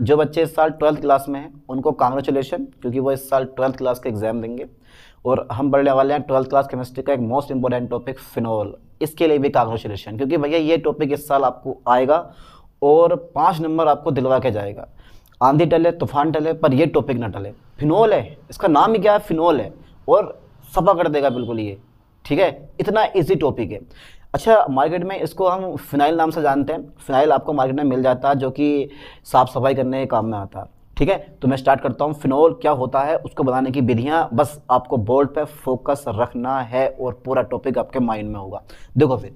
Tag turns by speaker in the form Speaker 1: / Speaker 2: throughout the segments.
Speaker 1: जो बच्चे इस साल ट्वेल्थ क्लास में हैं उनको कांग्रेचुलेशन क्योंकि वो इस साल ट्वेल्थ क्लास के एग्ज़ाम देंगे और हम बढ़ने वाले हैं ट्वेल्थ क्लास केमिस्ट्री का एक मोस्ट इंपॉर्टेंट टॉपिक फिनोल इसके लिए भी कॉन्ग्रेचुलेशन क्योंकि भैया ये टॉपिक इस साल आपको आएगा और पाँच नंबर आपको दिलवा के जाएगा आंधी टले तूफान टले पर यह टॉपिक ना टले फिनोल है इसका नाम ही क्या है फिनोल है और सफा कर देगा बिल्कुल ये ठीक है इतना इजी टॉपिक है अच्छा मार्केट में इसको हम फिनाइल नाम से जानते हैं फिनाइल आपको मार्केट में मिल जाता है जो कि साफ़ सफाई करने के काम में आता है ठीक है तो मैं स्टार्ट करता हूँ फिनोल क्या होता है उसको बनाने की विधियाँ बस आपको बोर्ड पे फोकस रखना है और पूरा टॉपिक आपके माइंड में होगा देखो फिर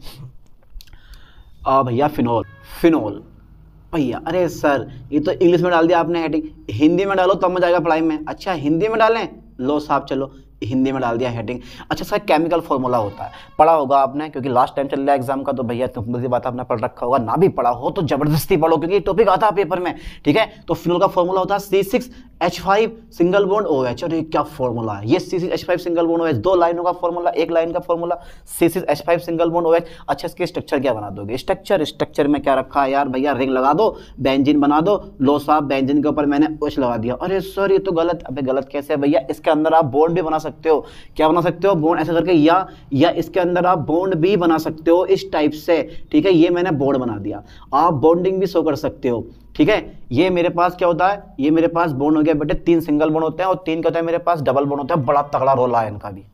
Speaker 1: भैया फिनोल फिनोल भैया अरे सर ये तो इंग्लिश में डाल दिया आपने हेडिंग हिंदी में डालो तब मजा आएगा पढ़ाई में अच्छा हिंदी में डालें लो साहब चलो हिंदी में डाल दिया हेडिंग अच्छा सर केमिकल फॉर्मूला होता है पढ़ा होगा आपने क्योंकि लास्ट टाइम चल रहा एग्जाम का तो भैया सिंपल सी बात आपने पढ़ रखा होगा ना भी पढ़ा हो तो जबरदस्ती पढ़ो क्योंकि टॉपिक आता है पेपर में ठीक है तो फिनोल का फॉर्मूला होता है C six H five single bond O H और ये क्या फॉर्मूला है ये C C H five single bond O H दो लाइनों का फॉर्मूला एक लाइन का formula C C H five single bond O H अच्छा इसके स्ट्रक्चर क्या बना दोगे स्ट्रक्चर स्ट्रक्चर में क्या रखा है यार भैया रिंग लगा दो बेंजिन बना दो लो साहब बेंजिन के ऊपर मैंने ओच लगा दिया अरे सर ये तो गलत अभी गलत कैसे है भैया इसके अंदर आप बोन भी बना सकते सकते हो क्या बना सकते हो बॉन्ड ऐसा करके या या इसके अंदर आप बॉन्ड भी बना सकते हो इस टाइप से ठीक है ये मैंने बोर्ड बना दिया आप बॉन्डिंग भी शो कर सकते हो ठीक है ये मेरे पास क्या होता है ये मेरे पास बॉन्ड हो गया बेटे तीन सिंगल बॉन्ड होते हैं और तीन क्या होता है मेरे पास डबल बॉन्ड होता है बड़ा तगड़ा रोल आया इनका भी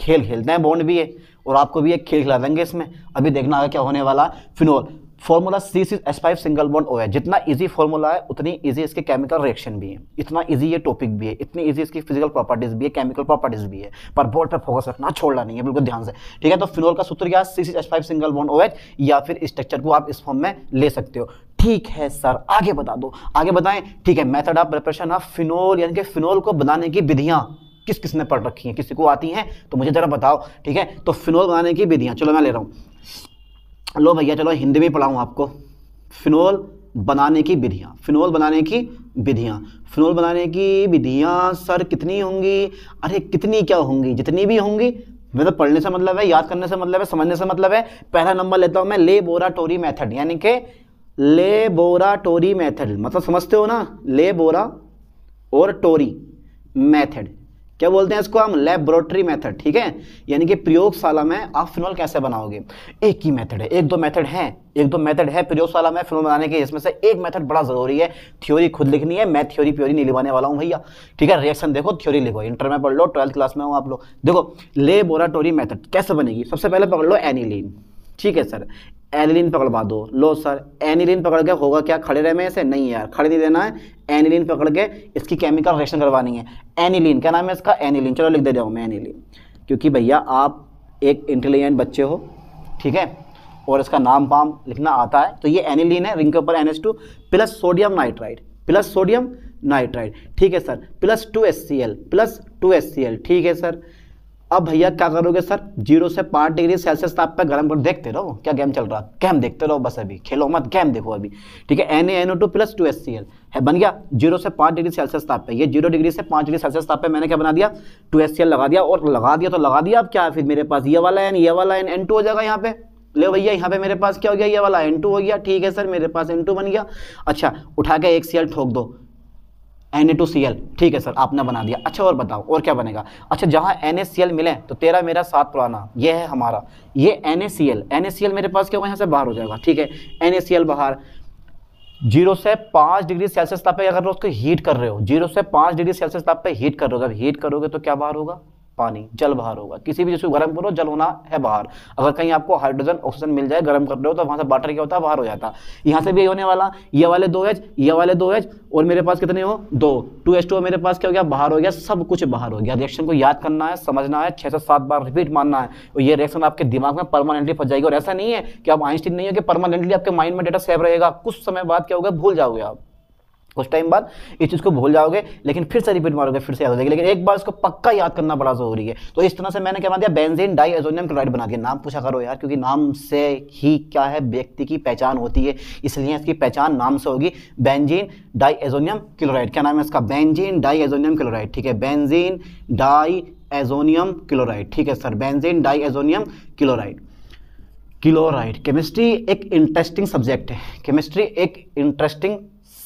Speaker 1: खेल खेलते हैं बॉन्ड भी है और आपको भी एक खेल खिला देंगे इसमें अभी देखना आगे क्या होने वाला phenol formula C C S five single bond O है जितना इजी फॉर्मूला है उतनी इजी इसके केमिकल रिएक्शन भी है इतना इजी ये टॉपिक भी है इतनी इजी इसकी फिजिकल प्रॉपर्टीज भी है केमिकल प्रॉपर्टीज भी है पर बोर्ड पे फोकस रखना छोड़ना नहीं है बिल्कुल ध्यान से ठीक है तो फिनोल का सूत्र क्या C C S five single bond O है या फिर स्ट्रक्चर को आप इस फॉर्म में ले सकते हो ठीक है सर आगे बता दो आगे बताएं ठीक है method of preparation of phenol यानी कि फिनोल को बनाने की विधियां किस किस ने पढ़ रखी हैं किसी को आती हैं तो मुझे ज़रा बताओ ठीक है तो फिनोल बनाने की विधियां चलो मैं ले रहा हूँ लो भैया चलो हिंदी में पढ़ाऊँ आपको फिनोल बनाने की विधियाँ फिनोल बनाने की विधियाँ फिनोल बनाने की विधियाँ सर कितनी होंगी अरे कितनी क्या होंगी जितनी भी होंगी मतलब पढ़ने से मतलब है याद करने से मतलब है समझने से मतलब है पहला नंबर लेता हूँ मैं लेबोराटोरी मेथड यानी कि लेबोराटोरी मेथड मतलब समझते हो ना लेबोरा और टोरी मैथड क्या बोलते हैं इसको हम लेबोरेटरी मेथड ठीक है यानी कि प्रयोगशाला में आप फिनॉल कैसे बनाओगे एक ही मेथड है एक दो मेथड है एक दो मेथड है प्रयोगशाला में फिनॉल बनाने के इसमें से एक मेथड बड़ा जरूरी है थ्योरी खुद लिखनी है मैं थ्योरी प्योरी नहीं लिखाने वाला हूँ भैया ठीक है रिएक्शन देखो थ्योरी लिखो इंटर में पढ़ लो ट्वेल्थ क्लास में हूँ आप लोग देखो लेबोरेटरी मेथड कैसे बनेगी सबसे पहले पकड़ लो एनिलीन ठीक है सर एनिलिन पकड़वा दो लो सर एनिलिन पकड़ के होगा क्या खड़े रहे मैं ऐसे नहीं यार खड़े नहीं देना है एनिलिन पकड़ के इसकी केमिकल रिएक्शन करवानी है एनिलिन क्या नाम है इसका एनिलिन चलो लिख दे जाऊँ मैं एनिलिन क्योंकि भैया आप एक इंटेलिजेंट बच्चे हो ठीक है और इसका नाम पाम लिखना आता है तो ये एनिलिन है रिंग के ऊपर N S two plus sodium nitride plus sodium nitride ठीक है sir plus two S C L plus two S C L ठीक है सर अब भैया क्या करोगे सर जीरो से पाँच डिग्री सेल्सियस ताप पर गर्म कर देखते रहो क्या गेम चल रहा है गेम देखते रहो बस अभी खेलो मत गेम देखो अभी ठीक है N A N O two plus two S C L है बन गया जीरो से पाँच डिग्री सेल्सियस ताप पे ये जीरो डिग्री से पाँच डिग्री सेल्सियस ताप पे मैंने क्या बना दिया टू एस सी एल लगा दिया और लगा दिया तो लगा दिया अब क्या फिर मेरे पास ये वाला एन ये वाला एन एन टू हो जाएगा यहाँ पे ले भैया यहाँ पे मेरे पास क्या हो गया ये वाला एन टू हो गया ठीक है सर मेरे पास एन टू बन गया अच्छा उठा के एक सी एल ठोक दो एन ठीक है सर आपने बना दिया अच्छा और बताओ और क्या बनेगा अच्छा जहाँ एन मिले तो तेरा मेरा सात पुराना ये है हमारा ये एन ए मेरे पास क्या हुआ यहाँ से बाहर हो जाएगा ठीक है एन बाहर जीरो से पाँच डिग्री सेल्सियस ताप पे अगर उसको हीट कर रहे हो जीरो से पाँच डिग्री सेल्सियस ताप पे हीट कर रहे हो जब हीट करोगे तो क्या बाहर होगा पानी जल बाहर होगा किसी भी चीज़ को गर्म करो जल होना है बाहर अगर कहीं आपको हाइड्रोजन ऑक्सीजन मिल जाए गर्म कर रहे हो तो वहां से वाटर क्या होता है बाहर हो जाता है यहाँ से भी होने वाला ये वाले दो एच ये वाले दो एच और मेरे पास कितने हो दो टू एच टू मेरे पास क्या हो गया बाहर हो गया सब कुछ बाहर हो गया रिएक्शन को याद करना है समझना है छह से सात बार रिपीट मानना है और ये रिएक्शन आपके दिमाग में परमानेंटली फंस जाएगी और ऐसा नहीं है कि आप आइंस्टीन नहीं हो कि परमानेंटली आपके माइंड में डेटा सेव रहेगा कुछ समय बाद क्या होगा भूल जाओगे आप कुछ टाइम बाद इस चीज़ को भूल जाओगे लेकिन फिर से रिपीट मारोगे फिर से याद हो जाएगी लेकिन एक बार इसको पक्का याद करना बड़ा जरूरी है तो इस तरह से मैंने क्या बना दिया बेंजीन डाई एजोनियम क्लोराइड बना के नाम पूछा करो यार क्योंकि नाम से ही क्या है व्यक्ति की पहचान होती है इसलिए इसकी पहचान नाम से होगी बेंजीन डाई एजोनियम क्लोराइड क्या नाम है इसका बेंजीन डाई एजोनियम क्लोराइड ठीक है बेंजीन डाई एजोनियम क्लोराइड ठीक है sir benzene di azonium chloride chloride chemistry एक इंटरेस्टिंग सब्जेक्ट है केमिस्ट्री एक इंटरेस्टिंग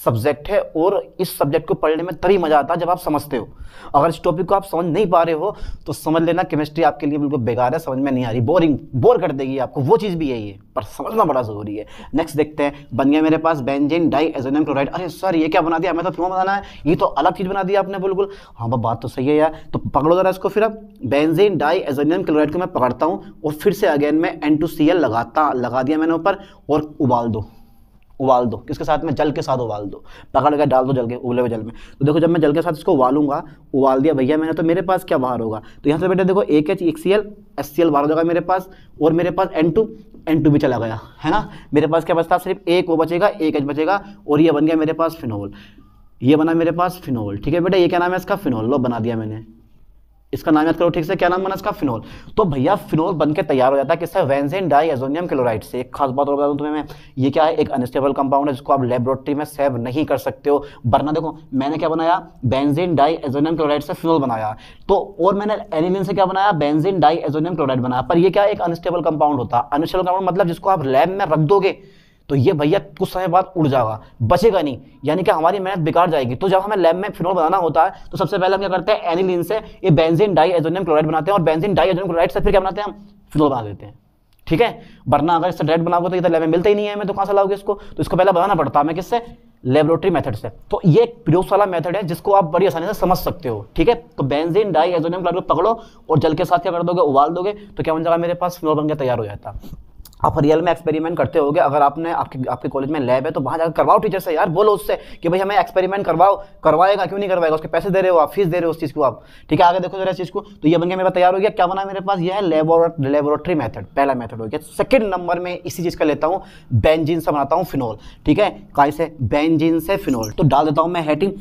Speaker 1: सब्जेक्ट है और इस सब्जेक्ट को पढ़ने में तभी मज़ा आता है जब आप समझते हो अगर इस टॉपिक को आप समझ नहीं पा रहे हो तो समझ लेना केमिस्ट्री आपके लिए बिल्कुल बेकार है समझ में नहीं आ रही बोरिंग बोर कर देगी आपको वो चीज़ भी यही है पर समझना बड़ा ज़रूरी है नेक्स्ट देखते हैं बन गया मेरे पास बेंजिन डाई एजोनियम क्लोराइड अरे सर ये क्या बना दिया हमें तो क्यों बनाना है ये तो अलग चीज़ बना दिया आपने बिल्कुल हाँ बाबा बात तो सही है यार तो पकड़ो ज़रा इसको फिर अब बेंजिन डाई एजोनियम क्लोराइड को मैं पकड़ता हूँ और फिर से अगेन मैं एन लगाता लगा दिया मैंने ऊपर और उबाल दो उबाल दो किसके साथ में जल के साथ उबाल दो पकड़ कर डाल दो जल के उबले हुए जल में तो देखो जब मैं जल के साथ इसको उबालूंगा उबाल दिया भैया मैंने तो मेरे पास क्या बाहर होगा तो यहाँ से बेटा देखो एक एच एक C L S C L बाहर हो जाएगा मेरे पास और मेरे पास एन टू एन टू भी चला गया है ना मेरे पास क्या बचता सिर्फ एक वो बचेगा एक एच बचेगा और ये बन गया मेरे पास फिनोल ये बना मेरे पास फिनोल ठीक है बेटा ये क्या नाम है इसका फिनोल लो बना दिया मैंने इसका नाम याद करो ठीक से क्या नाम बना इसका फिनोल तो भैया फिनोल बन के तैयार हो जाता है किससे वेंजेन डाई एजोनियम क्लोराइड से एक खास बात और बता दूं तुम्हें मैं ये क्या है एक अनस्टेबल कंपाउंड है जिसको आप लेबोरेटरी में सेव नहीं कर सकते हो वरना देखो मैंने क्या बनाया बेंजेन डाई एजोनियम क्लोराइड से फिनोल बनाया तो और मैंने एनिलिन से क्या बनाया बेंजेन डाई एजोनियम क्लोराइड बनाया पर यह क्या एक अनस्टेबल कंपाउंड होता है अनस्टेबल कंपाउंड मतलब जिसको आप लैब में रख दोगे तो ये भैया कुछ समय बाद उड़ जाएगा बचेगा नहीं यानी कि हमारी मेहनत बिगाड़ जाएगी तो जब हमें लैब में फिनोल बनाना होता है तो सबसे पहले हम क्या करते हैं एनिलिन से ये बेंजीन डाई एजोनियम क्लोराइड बनाते हैं और बेंजीन डाई एजोनियम क्लोराइड से फिर क्या बनाते हैं हम फिनोल बना देते हैं ठीक है वरना अगर इससे डायरेक्ट बनाओगे तो ये तो लैब में मिलता ही नहीं है मैं तो कहाँ से लाओगे इसको तो इसको पहले बनाना पड़ता है मैं किससे लेबोरेटरी मेथड से तो ये एक प्रयोगशाला मेथड है जिसको आप बड़ी आसानी से समझ सकते हो ठीक है तो बेंजीन डाई एजोनियम क्लोराइड पकड़ो और जल के साथ क्या कर दोगे उबाल दोगे तो क्या बन जाएगा मेरे पास फिनोल बन गया तैयार हो जाता है आप रियल में एक्सपेरिमेंट करते होगे अगर आपने आपके आपके कॉलेज में लैब है तो वहाँ जाकर करवाओ टीचर से यार बोलो उससे कि भाई हमें एक्सपेरिमेंट करवाओ करवाएगा क्यों नहीं करवाएगा उसके पैसे दे रहे हो आप फीस दे रहे हो उस चीज़ को आप ठीक है आगे देखो जरा इस चीज़ को तो ये बन गया मेरा तैयार हो गया क्या बना मेरे पास ये है लेबोरेटरी मैथड पहला मैथड हो गया सेकेंड नंबर में इसी चीज़ का लेता हूँ बैनजिन से बनाता हूँ फिनोल ठीक है काय से बैनजिन से फिनोल तो डाल देता हूँ मैं हेटिंग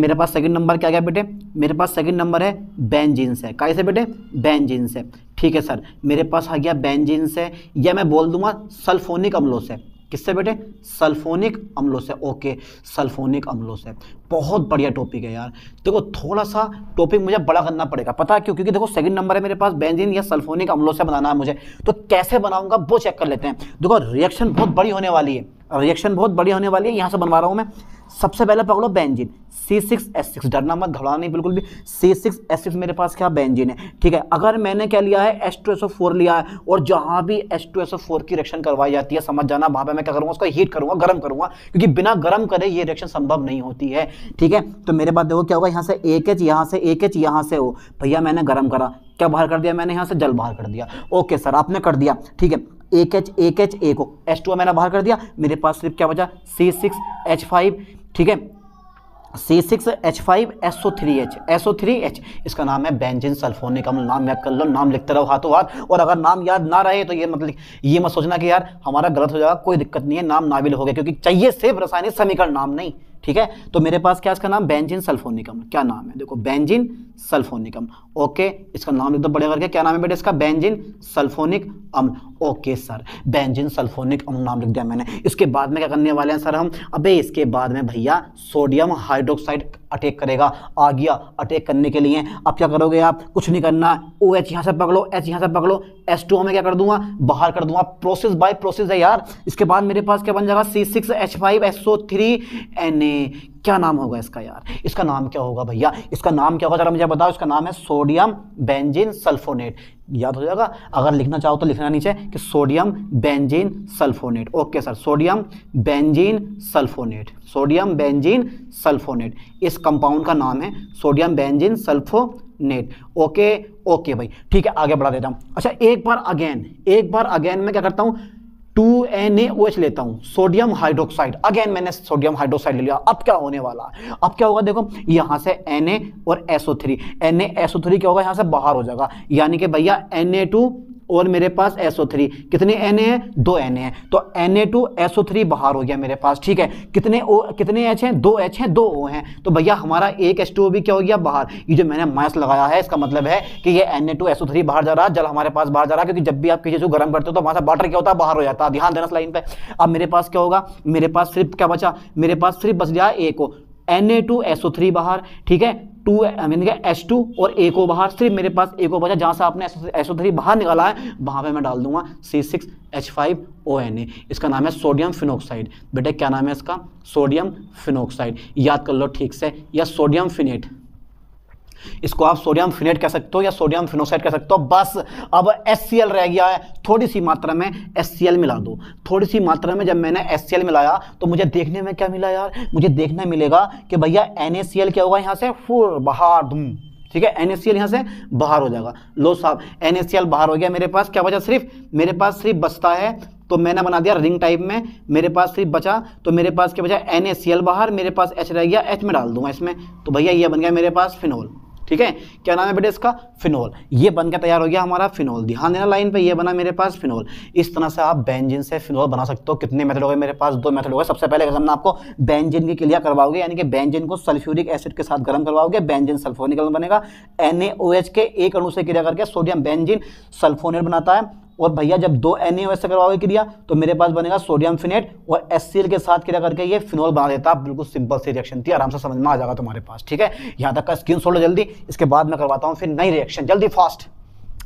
Speaker 1: मेरे पास सेकेंड नंबर क्या गया बेटे मेरे पास सेकेंड नंबर है बैनजिन से काय से बेटे बैनजिन से ठीक है सर मेरे पास आ गया बेंजीन से या मैं बोल दूंगा सल्फोनिक अम्लों से किससे बेटे सल्फोनिक अम्लों से ओके सल्फोनिक अम्लों से बहुत बढ़िया टॉपिक है यार देखो थोड़ा सा टॉपिक मुझे बड़ा करना पड़ेगा पता क्यों क्योंकि देखो सेकंड नंबर है मेरे पास बेंजीन या सल्फोनिक अम्लों से बनाना है मुझे तो कैसे बनाऊंगा वो चेक कर लेते हैं देखो रिएक्शन बहुत बड़ी होने वाली है रिएक्शन बहुत बड़ी होने वाली है यहाँ से बनवा रहा हूँ मैं सबसे पहले पकड़ो benzene C six S six डरना मत घबराना नहीं बिल्कुल भी सी सिक्स एस सिक्स मेरे पास क्या बेंजिन है ठीक है अगर मैंने क्या लिया है S two S O four लिया है और जहां भी S two S O four की रिएक्शन करवाई जाती है समझ जाना वहां पर मैं क्या करूँगा उसका हीट करूंगा गर्म करूंगा क्योंकि बिना गर्म करे ये रिएक्शन संभव नहीं होती है ठीक है तो मेरे पास देखो क्या होगा यहाँ से एक एच यहाँ से एक एच यहाँ से हो भैया मैंने गर्म करा क्या बाहर कर दिया मैंने यहाँ से जल बाहर कर दिया ओके सर आपने कर दिया ठीक है एक एच एक एच एक ओ एच टू मैंने बाहर कर दिया मेरे पास सिर्फ क्या बचा सी सिक्स एच फाइव ठीक है C six H five S O three H S O three H इसका नाम है बेंजिन सल्फोनिक अम्ल नाम याद कर लो नाम लिखते रहो हाथों हाथ और अगर नाम याद ना रहे तो ये मतलब ये मत सोचना कि यार हमारा गलत हो जाएगा कोई दिक्कत नहीं है नाम नाविल हो गया क्योंकि चाहिए सिर्फ रासायनिक समीकरण नाम नहीं ठीक है तो मेरे पास क्या इसका नाम बेंजिन सल्फोनिकम क्या नाम है देखो बेंजिन सल्फोनिकम ओके इसका नाम एकदम बड़े करके क्या नाम है बेटे इसका बेंजिन सल्फोनिक अम्ल ओके सर बेंजिन सल्फोनिक अम्ल नाम लिख दिया मैंने इसके बाद में क्या करने वाले हैं सर हम अबे इसके बाद में भैया सोडियम हाइड्रोक्साइड अटैक करेगा आ गया अटैक करने के लिए अब क्या करोगे आप कुछ नहीं करना ओ एच यहाँ से पकड़ो एच यहाँ से पकड़ो एस टू में क्या कर दूंगा बाहर कर दूंगा प्रोसेस बाय प्रोसेस है यार इसके बाद मेरे पास क्या बन जाएगा C six H five S O three N A क्या नाम होगा इसका यार इसका नाम क्या होगा भैया इसका नाम क्या होगा जरा मुझे बताओ इसका नाम है सोडियम बेंजीन सल्फोनेट याद हो जाएगा अगर लिखना चाहो तो लिखना नीचे कि sodium benzene sulphonate okay sir sodium benzene sulphonate sodium benzene sulphonate इस कंपाउंड का नाम है sodium benzene sulphonate okay okay भाई ठीक है आगे बढ़ा देता हूँ अच्छा एक बार अगेन एक बार अगेन मैं क्या करता हूँ टू एन लेता हूं सोडियम हाइड्रोक्साइड अगेन मैंने सोडियम हाइड्रोक्साइड ले लिया अब क्या होने वाला अब क्या होगा देखो यहां से एन और एसओ थ्री एन क्या होगा यहां से बाहर हो जाएगा यानी कि भैया एन और मेरे पास SO3 कितने Na है दो Na है तो Na2 थ्री बाहर हो गया मेरे पास ठीक है कितने O कितने H हैं दो H हैं दो O हैं तो भैया हमारा एक H2O भी क्या हो गया बाहर ये जो मैंने माइनस लगाया है इसका मतलब है कि ये Na2 थ्री बाहर जा रहा है जल हमारे पास बाहर जा रहा है क्योंकि जब भी आप किसी चीज़ को गर्म करते हो तो हमारा वाटर क्या होता है बाहर हो जाता है ध्यान देना लाइन पर अब मेरे पास क्या होगा मेरे पास सिर्फ क्या बचा मेरे पास सिर्फ बच गया ए को Na2 थ्री बाहर ठीक है टू मैंने कहा एच टू और ए को बाहर सिर्फ मेरे पास ए को बचा जहाँ से आपने एसो थ्री बाहर निकाला है वहाँ पे मैं डाल दूंगा C six H five O N A इसका नाम है सोडियम फिनोक्साइड बेटा क्या नाम है इसका सोडियम फिनोक्साइड याद कर लो ठीक से या सोडियम फिनेट इसको आप सोडियम फिनेट कह सकते हो या सोडियम फिनोसाइड कह सकते हो बस अब एस रह गया है थोड़ी सी मात्रा में एस मिला दो थोड़ी सी मात्रा में जब मैंने एस मिलाया तो मुझे देखने में क्या मिला यार मुझे देखने मिलेगा कि भैया एन क्या होगा यहाँ से फुर बाहर धूम ठीक है एन यहाँ से बाहर हो जाएगा लो साहब एन बाहर हो गया मेरे पास क्या बचा सिर्फ मेरे पास सिर्फ बचता है तो मैंने बना दिया रिंग टाइप में मेरे पास सिर्फ बचा तो मेरे पास क्या बचा एन बाहर मेरे पास एच रह गया एच में डाल दूंगा इसमें तो भैया ये बन गया मेरे पास फिनोल ठीक है क्या नाम है बेटे इसका फिनोल ये बन के तैयार हो गया हमारा फिनोल ध्यान देना लाइन पे ये बना मेरे पास फिनोल इस तरह से आप बेंजिन से फिनोल बना सकते हो कितने मेथड हो गए मेरे पास दो मेथड हो गए सबसे पहले अगर आपको बेंजिन की क्लियर करवाओगे यानी कि बेंजिन को सल्फ्यूरिक एसिड के साथ गर्म करवाओगे बेंजिन सल्फोनिक बनेगा एन के एक अणु से क्रिया करके सोडियम बेंजिन सल्फोनेट बनाता है और भैया जब दो एन से करवाओगे क्रिया तो मेरे पास बनेगा सोडियम फिनेट और एस के साथ क्रिया करके ये फिनोल बना देता बिल्कुल सिंपल सी रिएक्शन थी आराम से समझ में आ जाएगा तुम्हारे पास ठीक है यहाँ तक का स्क्रीन सोलो जल्दी इसके बाद मैं करवाता हूँ फिर नई रिएक्शन जल्दी fast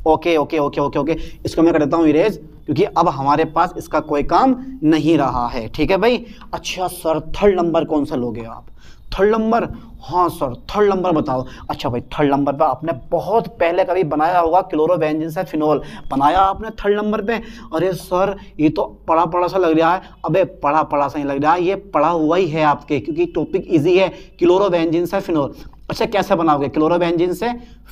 Speaker 1: okay okay okay okay okay इसको मैं कर देता हूँ इरेज क्योंकि अब हमारे पास इसका कोई काम नहीं रहा है ठीक है भाई अच्छा सर थर्ड नंबर कौन सा लोगे आप थर्ड नंबर हाँ सर थर्ड नंबर बताओ अच्छा भाई थर्ड नंबर पर आपने बहुत पहले कभी बनाया होगा क्लोरोबेंजिन से फिनोल बनाया आपने थर्ड नंबर पे अरे सर ये तो पड़ा पड़ा सा लग रहा है अबे पड़ा पड़ा सा ही लग रहा है ये पड़ा हुआ ही है आपके क्योंकि टॉपिक ईजी है क्लोरोबेंजिन से फिनोल अच्छा कैसे बनाओगे क्लोरोबेंजिन से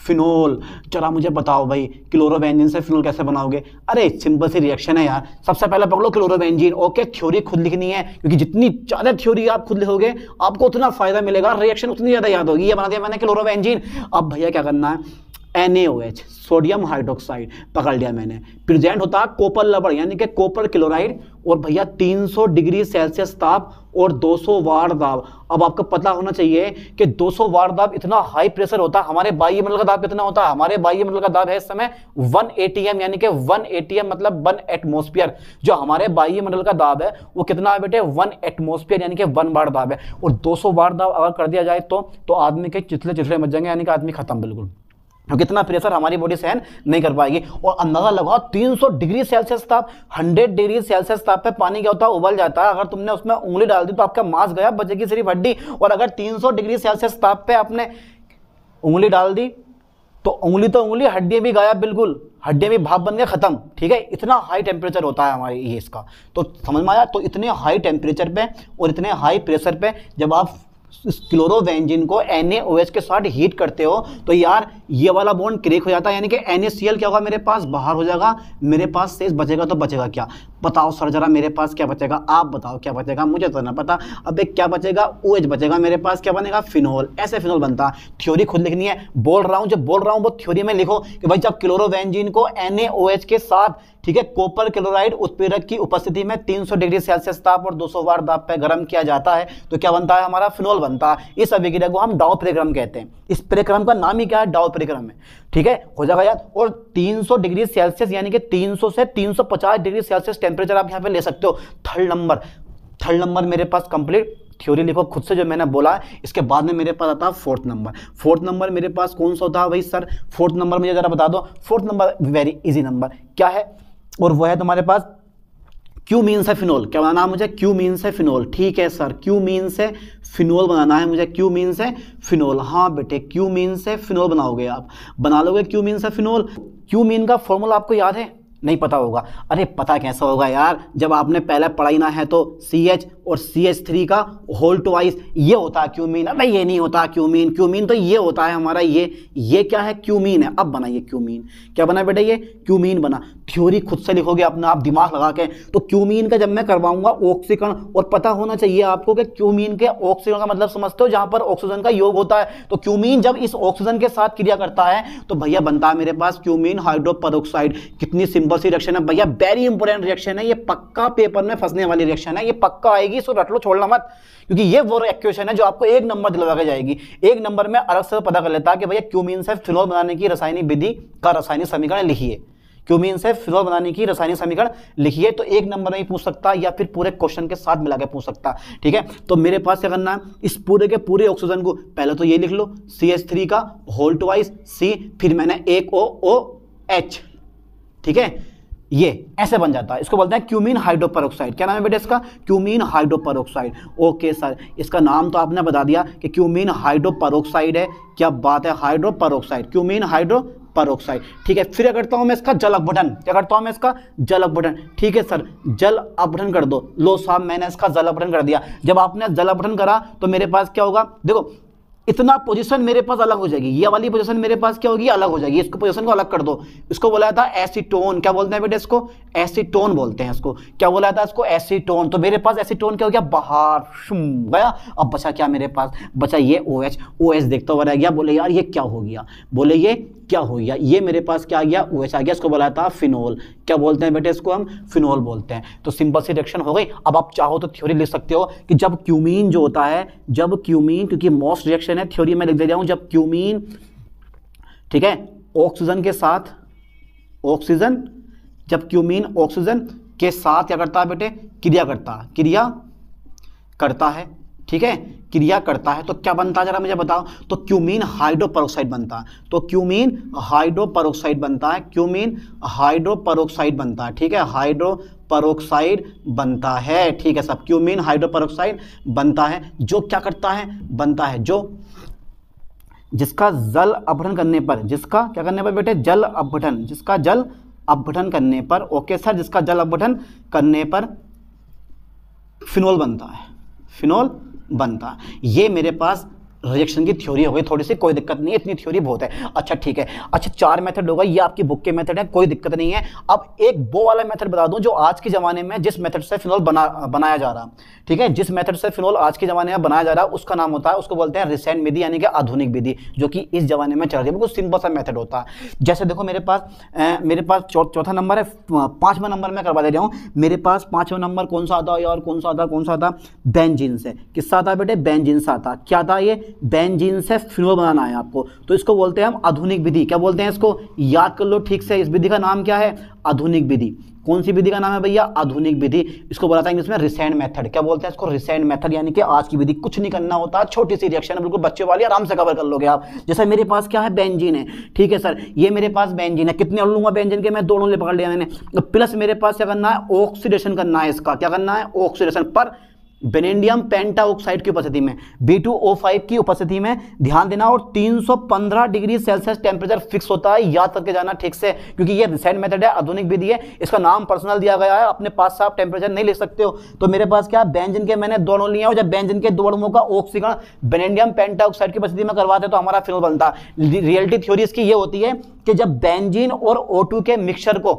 Speaker 1: फिनोल चला मुझे बताओ भाई क्लोरोबेंजिन से फिनोल कैसे बनाओगे अरे सिंपल सी रिएक्शन है यार सबसे पहले पकड़ो क्लोरोबेंजिन ओके थ्योरी खुद लिखनी है क्योंकि जितनी ज़्यादा थ्योरी आप खुद लिखोगे आपको उतना फ़ायदा मिलेगा रिएक्शन उतनी ज़्यादा याद होगी ये बना दिया मैंने क्लोरोबेंजिन अब भैया क्या करना है एन NaOH सोडियम हाइड्रोक्साइड पकड़ लिया मैंने प्रेजेंट होता है कोपर लवण यानी कि कोपर क्लोराइड और भैया 300 डिग्री सेल्सियस ताप और 200 सौ वार दाब अब आपको पता होना चाहिए कि 200 सौ वार दाब इतना हाई प्रेशर होता है हमारे वायुमंडल का दाब कितना होता है हमारे वायुमंडल का दाब है इस समय 1 एटीएम यानी कि 1 एटीएम मतलब 1 एटमोस्फियर जो हमारे वायुमंडल का दाब है वो कितना है बेटे वन एटमोस्फियर यानी कि वन बार दाब है और 200 वार दाब अगर कर दिया जाए तो, तो आदमी के चितले चितले मच जाएंगे यानी कि आदमी खत्म बिल्कुल कितना प्रेशर हमारी बॉडी सहन नहीं कर पाएगी और अंदाज़ा लगाओ 300 डिग्री सेल्सियस ताप 100 डिग्री सेल्सियस ताप पे पानी क्या होता है उबल जाता है अगर तुमने उसमें उंगली डाल दी तो आपका मांस गया बचेगी सिर्फ हड्डी और अगर 300 डिग्री सेल्सियस ताप पे आपने उंगली डाल दी तो उंगली तो उंगली हड्डियाँ भी गायब बिल्कुल हड्डियाँ भी भाप बन गया ख़त्म ठीक है इतना हाई टेम्परेचर होता है हमारे ये इसका तो समझ में आया तो इतने हाई टेम्परेचर पे और इतने हाई प्रेशर पे जब आप क्लोरोवेंजिन को एन के साथ हीट करते हो तो यार ये वाला बॉन्ड क्रेक हो जाता है यानी कि एन क्या होगा मेरे पास बाहर हो जाएगा मेरे पास शेष बचेगा तो बचेगा क्या बताओ सर जरा मेरे पास क्या बचेगा आप बताओ क्या बचेगा मुझे तो ना पता अब एक क्या बचेगा ओ एच बचेगा मेरे पास क्या बनेगा फिनोल ऐसे फिनोल बनता थ्योरी खुद लिखनी है बोल रहा हूँ जब बोल रहा हूँ वो थ्योरी में लिखो कि भाई जब क्लोरोवेंजिन को एन के साथ ठीक है कोपर क्लोराइड उत्प्रेरक की उपस्थिति में तीन डिग्री सेल्सियस ताप और दो वाट दाप पर गर्म किया जाता है तो क्या बनता है हमारा फिनोल बनता है इस अभिक्रिया को हम डाव परिक्रम कहते हैं इस परिक्रम का नाम ही क्या है डाव परिक्रम है ठीक है हो जाएगा याद और 300 डिग्री सेल्सियस यानी कि 300 से 350 डिग्री सेल्सियस टेम्परेचर आप यहाँ पे ले सकते हो थर्ड नंबर थर्ड नंबर मेरे पास कंप्लीट थ्योरी लिखो खुद से जो मैंने बोला इसके बाद में मेरे पास आता है फोर्थ नंबर फोर्थ नंबर मेरे पास कौन सा होता है भाई सर फोर्थ नंबर मुझे ज़रा बता दो fourth number very easy number क्या है और वह है तुम्हारे पास क्यू मीन्स है फिनोल क्या बनाना है मुझे क्यू मीन्स है फिनोल ठीक है सर क्यू मीन्स है फिनोल बनाना है मुझे क्यू मीन्स है फिनोल हाँ बेटे क्यू मीन्स है फिनोल बनाओगे आप बना लोगे क्यू मीन्स है फिनोल क्यू मीन का फॉर्मूला आपको याद है नहीं पता होगा अरे पता कैसा होगा यार जब आपने पहले पढ़ाई ना है तो सी एच और सी एच थ्री का होल ट्वाइस ये होता है क्यूमीन अब ये नहीं होता क्यूमीन क्यूमीन तो ये होता है हमारा ये ये क्या है क्यूमीन है अब बनाइए क्यूमीन क्या बना बेटा ये क्यूमीन बना थ्योरी खुद से लिखोगे अपने आप दिमाग लगा के तो क्यूमीन का जब मैं करवाऊंगा ऑक्सीकरण और पता होना चाहिए आपको कि क्यूमीन के ऑक्सीकरण का मतलब समझते हो जहां पर ऑक्सीजन का योग होता है तो क्यूमीन जब इस ऑक्सीजन के साथ क्रिया करता है तो भैया बनता है मेरे पास क्यूमीन हाइड्रोपरोक्साइड कितनी सिंपल सी रिएक्शन है भैया वेरी इंपॉर्टेंट रिएक्शन है ये पक्का पेपर में फंसने वाली रिएक्शन है ये पक्का आएगी जाएगी इसको रट लो छोड़ना मत क्योंकि ये वो एक्वेशन है जो आपको एक नंबर दिलवा के जाएगी एक नंबर में अलग से पता कर लेता कि भैया क्यूमीन से फिनोल बनाने की रासायनिक विधि का रासायनिक समीकरण लिखिए क्यूमीन से फिनोल बनाने की रासायनिक समीकरण लिखिए तो एक नंबर में ही पूछ सकता या फिर पूरे क्वेश्चन के साथ मिला के पूछ सकता ठीक है तो मेरे पास क्या करना है इस पूरे के पूरे ऑक्सीजन को पहले तो ये लिख लो सी का होल्ट वाइज सी फिर मैंने एक ओ ओ एच ठीक है ये ऐसे बन जाता है इसको बोलते हैं क्यूमिन हाइड्रोपरोक्साइड क्या नाम है बेटा इसका क्यूमिन हाइड्रोपरोक्साइड ओके सर इसका नाम तो आपने बता दिया कि क्यूमिन हाइड्रोपरोक्साइड है क्या बात है हाइड्रोपरोक्साइड क्यूमिन हाइड्रो परोक्साइड ठीक है फिर करता हूँ मैं इसका जल अपघटन क्या करता हूँ मैं इसका जल अपघटन ठीक है सर जल अपघटन कर दो लो साहब मैंने इसका जल अपघटन कर दिया जब आपने जल अपघटन करा तो मेरे पास क्या होगा देखो इतना पोजीशन मेरे पास अलग हो जाएगी ये वाली पोजीशन मेरे पास क्या होगी अलग हो जाएगी इसको पोजीशन को अलग कर दो इसको बोला था एसीटोन क्या बोलते हैं बेटे इसको एसीटोन बोलते हैं इसको क्या बोला था इसको एसीटोन तो मेरे पास एसीटोन क्या हो गया बाहर गया अब बचा क्या मेरे पास बचा ये ओ एच ओ एच देखता हुआ रह गया बोले यार ये क्या हो गया बोले ये क्या हो गया ये मेरे पास क्या आ गया ओ आ गया इसको बोला था फिनोल क्या बोलते हैं बेटे इसको हम फिनोल बोलते हैं तो सिंपल सी रिएक्शन हो गई अब आप चाहो तो थ्योरी लिख सकते हो कि जब क्यूमीन जो होता है जब क्यूमीन क्योंकि मोस्ट रिएक्शन है थ्योरी में लिख दे जाऊं जब क्यूमीन ठीक है ऑक्सीजन के साथ ऑक्सीजन जब क्यूमीन ऑक्सीजन के साथ क्या करता है बेटे क्रिया करता क्रिया करता है ठीक है क्रिया करता है तो क्या बनता है जरा मुझे बताओ तो क्यूमीन हाइड्रोपरोक्साइड बनता है तो क्यूमीन हाइड्रोपरोक्साइड बनता है क्यूमीन हाइड्रोपरोक्साइड बनता है ठीक है हाइड्रो परोक्साइड बनता है ठीक है सब क्यूमीन हाइड्रोपरोक्साइड बनता है जो क्या करता है बनता है जो जिसका जल अपघटन करने पर जिसका क्या करने पर बेटे जल अपघटन जिसका जल अपघटन करने पर ओके सर जिसका जल अपघटन करने पर फिनोल बनता है फिनोल बनता ये मेरे पास रिजेक्शन की थ्योरी हो गई थोड़ी सी कोई दिक्कत नहीं है इतनी थ्योरी बहुत है अच्छा ठीक है अच्छा चार मेथड होगा ये आपकी बुक के मेथड है कोई दिक्कत नहीं है अब एक वो वाला मेथड बता दूं जो आज के ज़माने में जिस मेथड से फिनॉल बना बनाया जा रहा ठीक है जिस मेथड से फिनॉल आज के ज़माने में बनाया जा रहा है उसका नाम होता है उसको बोलते हैं रिसेंट विधि यानी कि आधुनिक विधि जो कि इस ज़माने में चल रही है बिल्कुल सिंपल सा मैथड होता है जैसे देखो मेरे पास मेरे पास चौथा नंबर है पाँचवा नंबर मैं करवा दे रहा हूँ मेरे पास पाँचवा नंबर कौन सा आता है और कौन सा आता कौन सा आता जीन्स से किससे आता बेटे बैन से आता क्या था ये बेंजीन से फिनोल बनाना है आपको तो इसको बोलते हैं हम आधुनिक विधि क्या बोलते हैं इसको याद कर लो ठीक से इस विधि का नाम क्या है आधुनिक विधि कौन सी विधि का नाम है भैया आधुनिक विधि इसको बोला था इंग्लिश में रिसेंट मेथड क्या बोलते हैं इसको रिसेंट मेथड यानी कि आज की विधि कुछ नहीं करना होता छोटी सी रिएक्शन बिल्कुल बच्चे वाली आराम से कवर कर लोगे आप जैसे मेरे पास क्या है बेंजीन है ठीक है सर ये मेरे पास बेंजीन है कितने अणु लूंगा बेंजीन के मैं दोनों ले पकड़ लिया मैंने प्लस तो मेरे पास क्या करना है ऑक्सीडेशन करना है इसका क्या करना है ऑक्सीडेशन पर बेनेडियम पेंटाऑक्साइड की उपस्थिति में फाइव की उपस्थिति में ध्यान देना और 315 डिग्री सेल्सियस टेम्परेचर फिक्स होता है याद करके जाना ठीक से क्योंकि ये रिसेंट मेथड है आधुनिक विधि है इसका नाम पर्सनल दिया गया है अपने पास से आप टेम्परेचर नहीं ले सकते हो तो मेरे पास क्या बेंजिन के मैंने दो लिए और जब बेंजिन के दो अणुओं का ऑक्सीकरण बेनेडियम पेंटाऑक्साइड की उपस्थिति में करवाते तो हमारा फिनल बनता रियलिटी थ्योरी इसकी ये होती है कि जब बेंजिन और ओ के मिक्सर को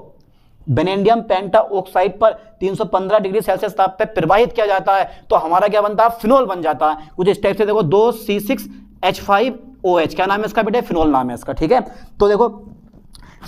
Speaker 1: बेनेडियम पेंटा ऑक्साइड पर 315 डिग्री सेल्सियस ताप पर प्रवाहित किया जाता है तो हमारा क्या बनता है फिनोल बन जाता है कुछ स्टेप से देखो दो C six H five O H क्या नाम है इसका बेटे फिनोल नाम है इसका ठीक है तो देखो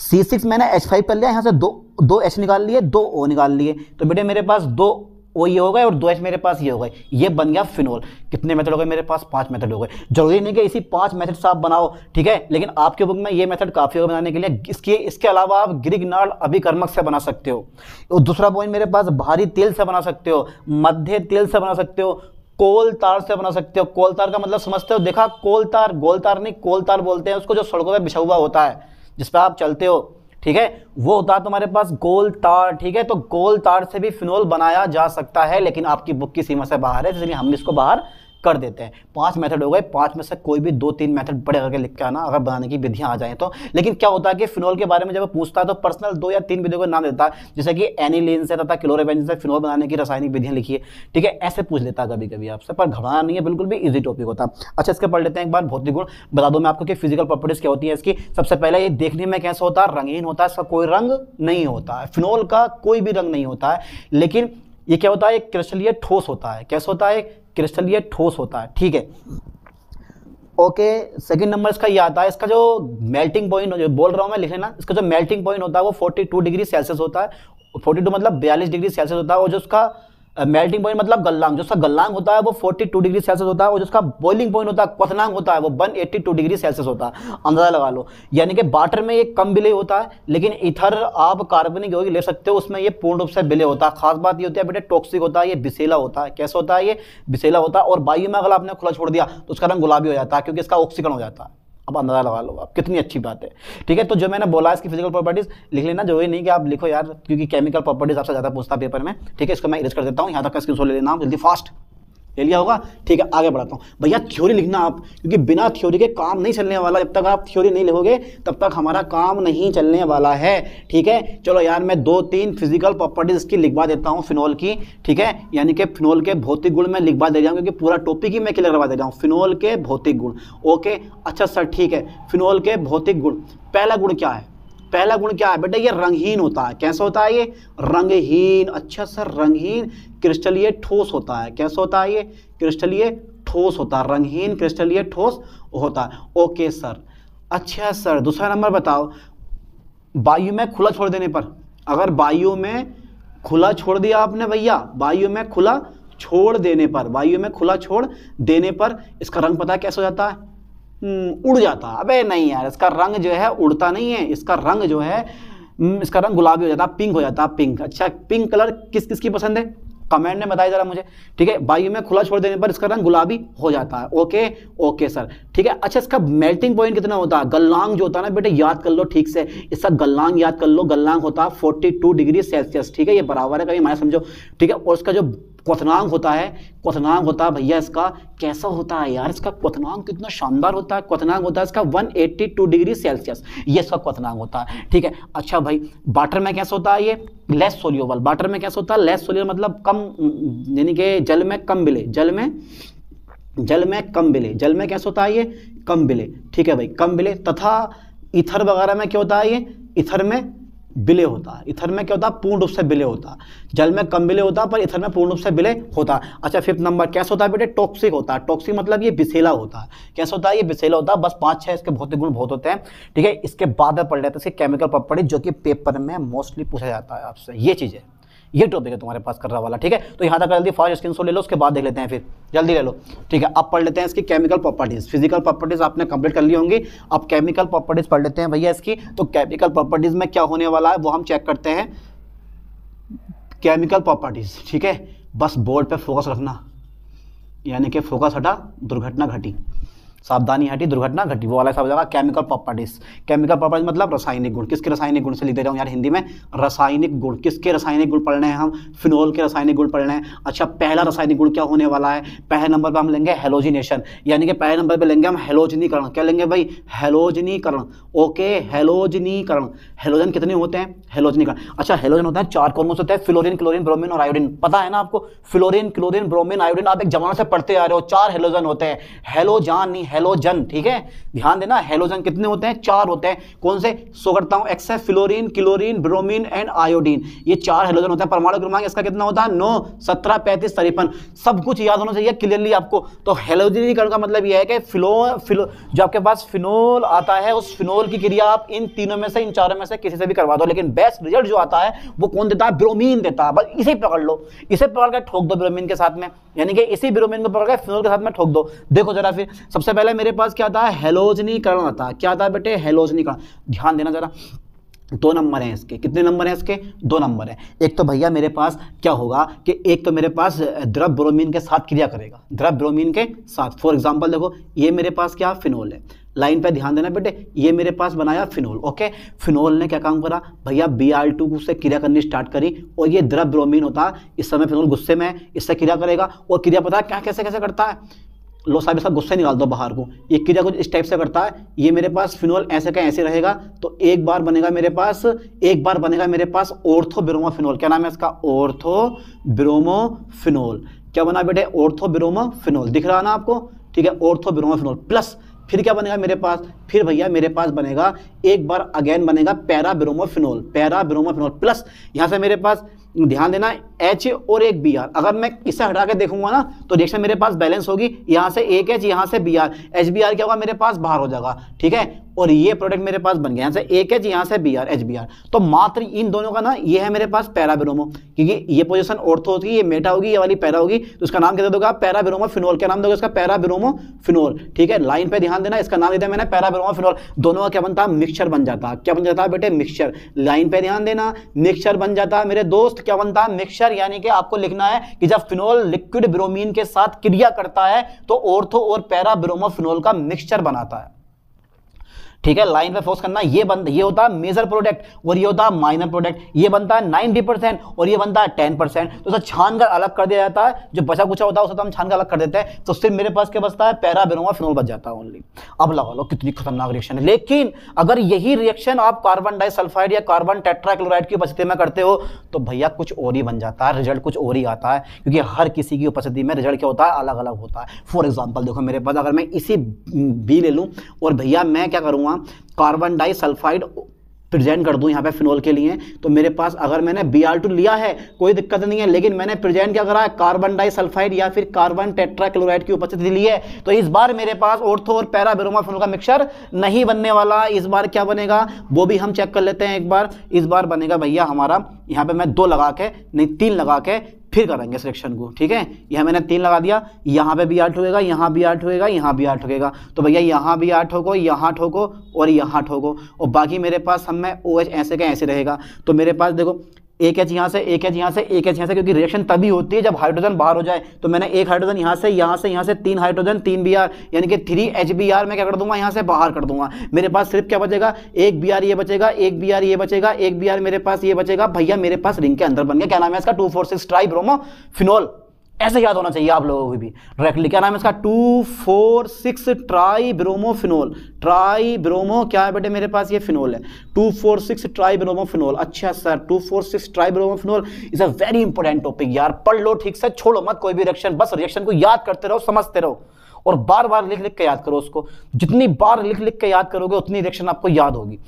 Speaker 1: सी सिक्स मैंने एच फाइव पर लिया यहाँ से दो दो एच निकाल लिए दो ओ निकाल लिए तो बेटे मेरे पास दो वो ये हो गए और दो एच मेरे पास ये हो गए ये बन गया फिनोल कितने मेथड हो गए मेरे पास पांच मेथड हो गए जरूरी नहीं कि इसी पांच मेथड से आप बनाओ ठीक है लेकिन आपके बुक में ये मेथड काफ़ी होगा बनाने के लिए इसके इसके अलावा आप ग्रिगनाल अभिकर्मक से बना सकते हो और दूसरा पॉइंट मेरे पास भारी तेल से बना सकते हो मध्य तेल से बना सकते हो कोल तार से बना सकते हो कोल तार का मतलब समझते हो देखा कोल तार गोल तार नहीं कोल तार बोलते हैं उसको जो सड़कों पर बिछा हुआ होता है जिस पर आप चलते हो ठीक है वो होता है तुम्हारे पास गोल तार ठीक है तो गोल तार से भी फिनोल बनाया जा सकता है लेकिन आपकी बुक की सीमा से बाहर है इसलिए हम इसको बाहर कर देते हैं पांच मेथड हो गए पांच में से कोई भी दो तीन मेथड बड़े करके लिख के आना अगर बनाने की विधियाँ आ जाए तो लेकिन क्या होता है कि फिनोल के बारे में जब पूछता है तो पर्सनल दो या तीन विधियों का नाम देता है जैसे कि एनिलिन से तथा क्लोरेबेन से फिनोल बनाने की रासायनिक विधियाँ है ठीक है ऐसे पूछ लेता है कभी कभी आपसे पर घबराना नहीं है बिल्कुल भी ईजी टॉपिक होता अच्छा इसके पढ़ लेते हैं एक बार भौतिक गुण बता दो मैं आपको कि फिजिकल प्रॉपर्टीज क्या होती है इसकी सबसे पहले ये देखने में कैसा होता है रंगीन होता है इसका कोई रंग नहीं होता है फिनोल का कोई भी रंग नहीं होता है लेकिन ये क्या होता है एक क्रिस्टलीय ठोस होता है कैसे होता है क्रिस्टलीय ठोस होता है ठीक है ओके सेकंड नंबर इसका ये आता है इसका जो मेल्टिंग पॉइंट जो बोल रहा हूँ मैं लिख लेना इसका जो मेल्टिंग पॉइंट होता है वो 42 डिग्री सेल्सियस होता है 42 मतलब 42 डिग्री सेल्सियस होता है और जो उसका मेल्टिंग पॉइंट मतलब गल्लांग जिसका गल्लांग होता है वो 42 डिग्री सेल्सियस होता है और जिसका बॉइलिंग पॉइंट होता है क्वथनांग होता है वो 182 डिग्री सेल्सियस होता है अंदाजा लगा लो यानी कि वाटर में ये कम बिले होता है लेकिन इथर आप कार्बनिक योगी ले सकते हो उसमें ये पूर्ण रूप से बिले होता है खास बात ये होती है बेटे टॉक्सिक होता है ये बिसेला होता है कैसे होता है ये बिसेला होता है और वायु में अगर आपने खुला छोड़ दिया तो उसका रंग गुलाबी हो जाता है क्योंकि इसका ऑक्सीकरण हो जाता है अब अंदाज़ा लगा लो आप कितनी अच्छी बात है ठीक है तो जो मैंने बोला इसकी फिजिकल प्रॉपर्टीज़ लिख लेना जो ही नहीं कि आप लिखो यार क्योंकि केमिकल प्रॉपर्टीज़ आपसे ज़्यादा पूछता पेपर में ठीक है इसको मैं इरेज कर देता हूँ यहाँ तक का स्क्रीन ले लेना जल्दी फास्ट ले लिया होगा ठीक है आगे बढ़ाता हूँ भैया थ्योरी लिखना आप क्योंकि बिना थ्योरी के काम नहीं चलने वाला जब तक आप थ्योरी नहीं लिखोगे तब तक हमारा काम नहीं चलने वाला है ठीक है चलो यार मैं दो तीन फिजिकल प्रॉपर्टीज इसकी लिखवा देता हूँ फिनोल की ठीक है यानी कि फिनोल के भौतिक गुण में लिखवा दे रहा क्योंकि पूरा टॉपिक ही मैं क्लियर करवा दे रहा हूँ फिनोल के भौतिक गुण ओके अच्छा सर ठीक है फिनोल के भौतिक गुण पहला गुण क्या है पहला गुण क्या है बेटा ये रंगहीन होता है कैसा होता है ये रंगहीन अच्छा सर रंगहीन क्रिस्टलीय ठोस होता है कैसा होता है ये क्रिस्टलीय ठोस होता है रंगहीन क्रिस्टलीय ठोस होता है ओके सर अच्छा सर दूसरा नंबर बताओ वायु में खुला छोड़ देने पर अगर वायु में खुला छोड़ दिया आपने भैया वायु में खुला छोड़ देने पर वायु में खुला छोड़ देने पर इसका रंग पता है कैसे हो जाता है हम्म, उड़ जाता अबे नहीं यार इसका रंग जो है उड़ता नहीं है इसका रंग जो है हम्म, इसका रंग गुलाबी हो जाता पिंक हो जाता पिंक अच्छा पिंक कलर किस किस की पसंद है कमेंट में बताया जरा मुझे ठीक है बायु में खुला छोड़ देने पर इसका रंग गुलाबी हो जाता है ओके ओके सर ठीक है अच्छा इसका मेल्टिंग पॉइंट कितना होता है गल्लांग जो होता है ना बेटे याद कर लो ठीक से इसका गल्लांग याद कर लो गल्लांग होता है फोर्टी डिग्री सेल्सियस ठीक है ये बराबर है कभी माया समझो ठीक है और उसका जो क्वनांग होता है क्वनांग होता है भैया इसका कैसा होता है यार इसका क्वनांग कितना शानदार होता है क्वनांग होता है इसका 182 डिग्री सेल्सियस ये इसका क्वनांग होता है ठीक है अच्छा भाई वाटर में कैसा होता है ये लेस सोलियोबल वाटर में कैसा होता है लेस सोलियोबल मतलब कम यानी कि जल में कम मिले जल में जल में कम बिले जल में कैसा होता है ये कम बिले ठीक है भाई कम बिले तथा इथर वगैरह में क्या होता है ये इथर में विलय होता है इथर में क्या होता है पूर्ण रूप से विलय होता है जल में कम विलय होता है पर इथर में पूर्ण रूप से विलय होता है अच्छा फिफ्थ नंबर कैसा होता है बेटे टॉक्सिक होता है टॉक्सिक मतलब ये बिसेला होता है कैसा होता है ये बिसेला होता है बस पांच छह इसके भौतिक गुण बहुत होते हैं ठीक है इसके बाद में पढ़ लेते हैं इसके केमिकल प्रॉपर्टी जो कि पेपर में मोस्टली पूछा जाता है आपसे ये चीजें ये टॉपिक है तुम्हारे पास कर रहा वाला ठीक है तो यहाँ तक जल्दी फर्स्ट स्क्रीन ले लो उसके बाद देख लेते हैं फिर जल्दी ले लो ठीक है अब पढ़ लेते हैं इसकी केमिकल प्रॉपर्टीज़ फिजिकल प्रॉपर्टीज़ आपने कंप्लीट कर ली होंगी अब केमिकल प्रॉपर्टीज़ पढ़ लेते हैं भैया इसकी तो केमिकल प्रॉपर्टीज़ में क्या होने वाला है वो हम चेक करते हैं केमिकल प्रॉपर्टीज़ ठीक है बस बोर्ड पर फोकस रखना यानी कि फोकस हटा दुर्घटना घटी सावधानी हटी दुर्घटना घटी वो वाला सब जाएगा केमिकल प्रॉपर्टीज केमिकल प्रॉपर्टीज मतलब रासायनिक गुण किसके रासायनिक गुण से लिख दे रहा हूँ यार हिंदी में रासायनिक गुण किसके रासायनिक गुण पढ़ने हैं हम फिनोल के रासायनिक गुण पढ़ने हैं अच्छा पहला रासायनिक गुण क्या होने वाला है पहले नंबर पर हम लेंगे हेलोजिनेशन यानी कि पहले नंबर पर लेंगे हम हेलोजनीकरण क्या लेंगे भाई हेलोजनीकरण ओके हेलोजनीकरण हेलोजन कितने होते हैं हेलोजनीकरण अच्छा हेलोजन होता है चार कौन होते हैं फ्लोरिन क्लोरिन ब्रोमिन और आयोडिन पता है ना आपको फ्लोरिन क्लोरिन ब्रोमिन आयोडिन आप एक जमाना से पढ़ते आ रहे हो चार हेलोजन होते हैं हेलोजान नहीं हेलोजन ठीक है ध्यान देना हेलोजन कितने होते हैं चार होते हैं कौन से सो करता हूं excess fluorine chlorine bromine and iodine ये चार हेलोजन होते हैं परमाणु क्रमांक इसका कितना होता है नौ सत्रह पैंतीस तिरपन सब कुछ याद होना चाहिए क्लियरली आपको तो हेलोजनीकरण का मतलब यह है कि फिलो फिलो जो आपके पास फिनोल आता है उस फिनोल की क्रिया आप इन तीनों में से इन चारों में से किसी से भी करवा दो लेकिन बेस्ट रिजल्ट जो आता है वो कौन देता है ब्रोमीन देता है बस इसे पकड़ लो इसे पकड़ कर ठोक दो ब्रोमीन के साथ में यानी कि इसी ब्रोमीन को पकड़ कर फिनोल के साथ में ठोक दो देखो जरा फिर सबसे पहले पहले मेरे पास क्या था हेलोजनीकरण था क्या था बेटे हेलोजनीकरण ध्यान देना ज़रा दो नंबर हैं इसके कितने नंबर हैं इसके दो नंबर हैं एक तो भैया मेरे पास क्या होगा कि एक तो मेरे पास द्रव ब्रोमीन के साथ क्रिया करेगा द्रव ब्रोमीन के साथ फॉर एग्जांपल देखो ये मेरे पास क्या फिनोल है लाइन पे ध्यान देना बेटे ये मेरे पास बनाया फिनोल ओके फिनोल ने क्या काम करा भैया बी आर टू से क्रिया करनी स्टार्ट करी और ये द्रव ब्रोमीन होता इस समय फिनोल गुस्से में है इससे क्रिया करेगा और क्रिया पता है क्या कैसे कैसे करता है लो साहब इसका गुस्सा निकाल दो बाहर को ये क्रिया कुछ इस टाइप से करता है ये मेरे पास फिनोल ऐसे का ऐसे रहेगा तो एक बार बनेगा मेरे पास एक बार बनेगा मेरे पास ओर्थो फिनोल क्या नाम है इसका ओर्थो फिनोल क्या बना बेटे ओर्थो फिनोल दिख रहा ना आपको ठीक है ओर्थो फिनोल प्लस फिर क्या बनेगा मेरे पास फिर भैया मेरे पास बनेगा एक बार अगेन बनेगा para phenol para phenol plus यहाँ से मेरे पास ध्यान देना एच और एक बी आर अगर मैं इसे हटा के देखूंगा ना तो रिएक्शन मेरे पास बैलेंस होगी यहाँ से एक एच यहाँ से B R H B R क्या होगा मेरे पास बाहर हो जाएगा ठीक है और ये प्रोडक्ट मेरे पास बन गया यहाँ से एक एच यहाँ से B R H B R तो मात्र इन दोनों का ना ये है मेरे पास पैराबिरोमो क्योंकि ये पोजीशन ऑर्थो होगी ये मेटा होगी ये वाली पैरा होगी तो इसका नाम क्या दोगे आप फिनोल क्या नाम दोगे इसका पैराबिरोमो फिनोल ठीक है लाइन पे ध्यान देना इसका नाम देता मैंने पैराबिरोमो फिनोल दोनों का क्या बनता है मिक्सर बन जाता क्या बन जाता है बेटे मिक्सर लाइन पे ध्यान देना मिक्सर बन जाता है मेरे दोस्त क्या बनता है मिक्सर यानी कि आपको लिखना है कि जब फिनोल लिक्विड ब्रोमिन के साथ क्रिया करता है तो ऑर्थो और पैराबिरोमो फिनोल का मिक्सचर बनाता है ठीक है लाइन पे फोर्स करना ये बन ये होता है मेजर प्रोडक्ट और ये होता है माइनर प्रोडक्ट ये बनता है नाइनटी परसेंट और ये बनता है टेन परसेंट तो सर छान कर अलग कर दिया जाता है जो बचा कुछ होता है उसे तो हम छान कर अलग कर देते हैं तो सिर्फ मेरे पास क्या बचता है पैरा बेनोवा फिनोल बच जाता है ओनली अब लगा लो कितनी खतरनाक रिएक्शन है लेकिन अगर यही रिएक्शन आप कार्बन डाइसल्फाइड या कार्बन टेट्राक्लोराइड की उपस्थिति में करते हो तो भैया कुछ और ही बन जाता है रिजल्ट कुछ और ही आता है क्योंकि हर किसी की उपस्थिति में रिजल्ट क्या होता है अलग अलग होता है फॉर एग्जाम्पल देखो मेरे पास अगर मैं इसी बी ले लूँ और भैया मैं क्या करूँगा दूंगा कार्बन डाइसल्फाइड प्रेजेंट कर दूं यहाँ पे फिनोल के लिए तो मेरे पास अगर मैंने बी आर टू लिया है कोई दिक्कत नहीं है लेकिन मैंने प्रेजेंट क्या करा है कार्बन डाइसल्फाइड या फिर कार्बन टेट्राक्लोराइड की उपस्थिति ली है तो इस बार मेरे पास ओर्थो और पैरा बेरोमा फिनोल का मिक्सर नहीं बनने वाला इस बार क्या बनेगा वो भी हम चेक कर लेते हैं एक बार इस बार बनेगा भैया हमारा यहाँ पर मैं दो लगा के नहीं तीन लगा के फिर करेंगे सिलेक्शन को ठीक है यहाँ मैंने तीन लगा दिया यहाँ पे भी आठ होएगा यहाँ भी आठ होएगा यहाँ भी आठ होएगा तो भैया यहाँ भी आठ ठोको यहाँ ठोको और यहाँ ठोको और बाकी मेरे पास हमें ओ OH एच ऐसे का ऐसे रहेगा तो मेरे पास देखो एक एच यहाँ से एक एच यहाँ से एक एच यहाँ से क्योंकि रिएक्शन तभी होती है जब हाइड्रोजन बाहर हो जाए तो मैंने एक हाइड्रोजन यहाँ से यहाँ से यहाँ से तीन हाइड्रोजन तीन बी यानी कि थ्री एच बी मैं क्या कर दूंगा यहाँ से बाहर कर दूंगा मेरे पास सिर्फ क्या बचेगा एक बी ये बचेगा एक बी ये बचेगा एक बी मेरे पास ये बचेगा भैया मेरे पास रिंग के अंदर बन गया क्या नाम है इसका two four six tri bromo phenol ऐसे याद होना चाहिए आप लोगों को भी डायरेक्टली क्या नाम है इसका two four six tri bromo phenol tri bromo क्या है बेटे मेरे पास ये फिनोल है two four six tri bromo phenol अच्छा sir two four six tri bromo phenol is a very important topic यार पढ़ लो ठीक से छोड़ो मत कोई भी रिएक्शन बस रिएक्शन को याद करते रहो समझते रहो और बार बार लिख लिख के याद करो उसको जितनी बार लिख लिख के याद करोगे उतनी रिएक्शन आपको याद होगी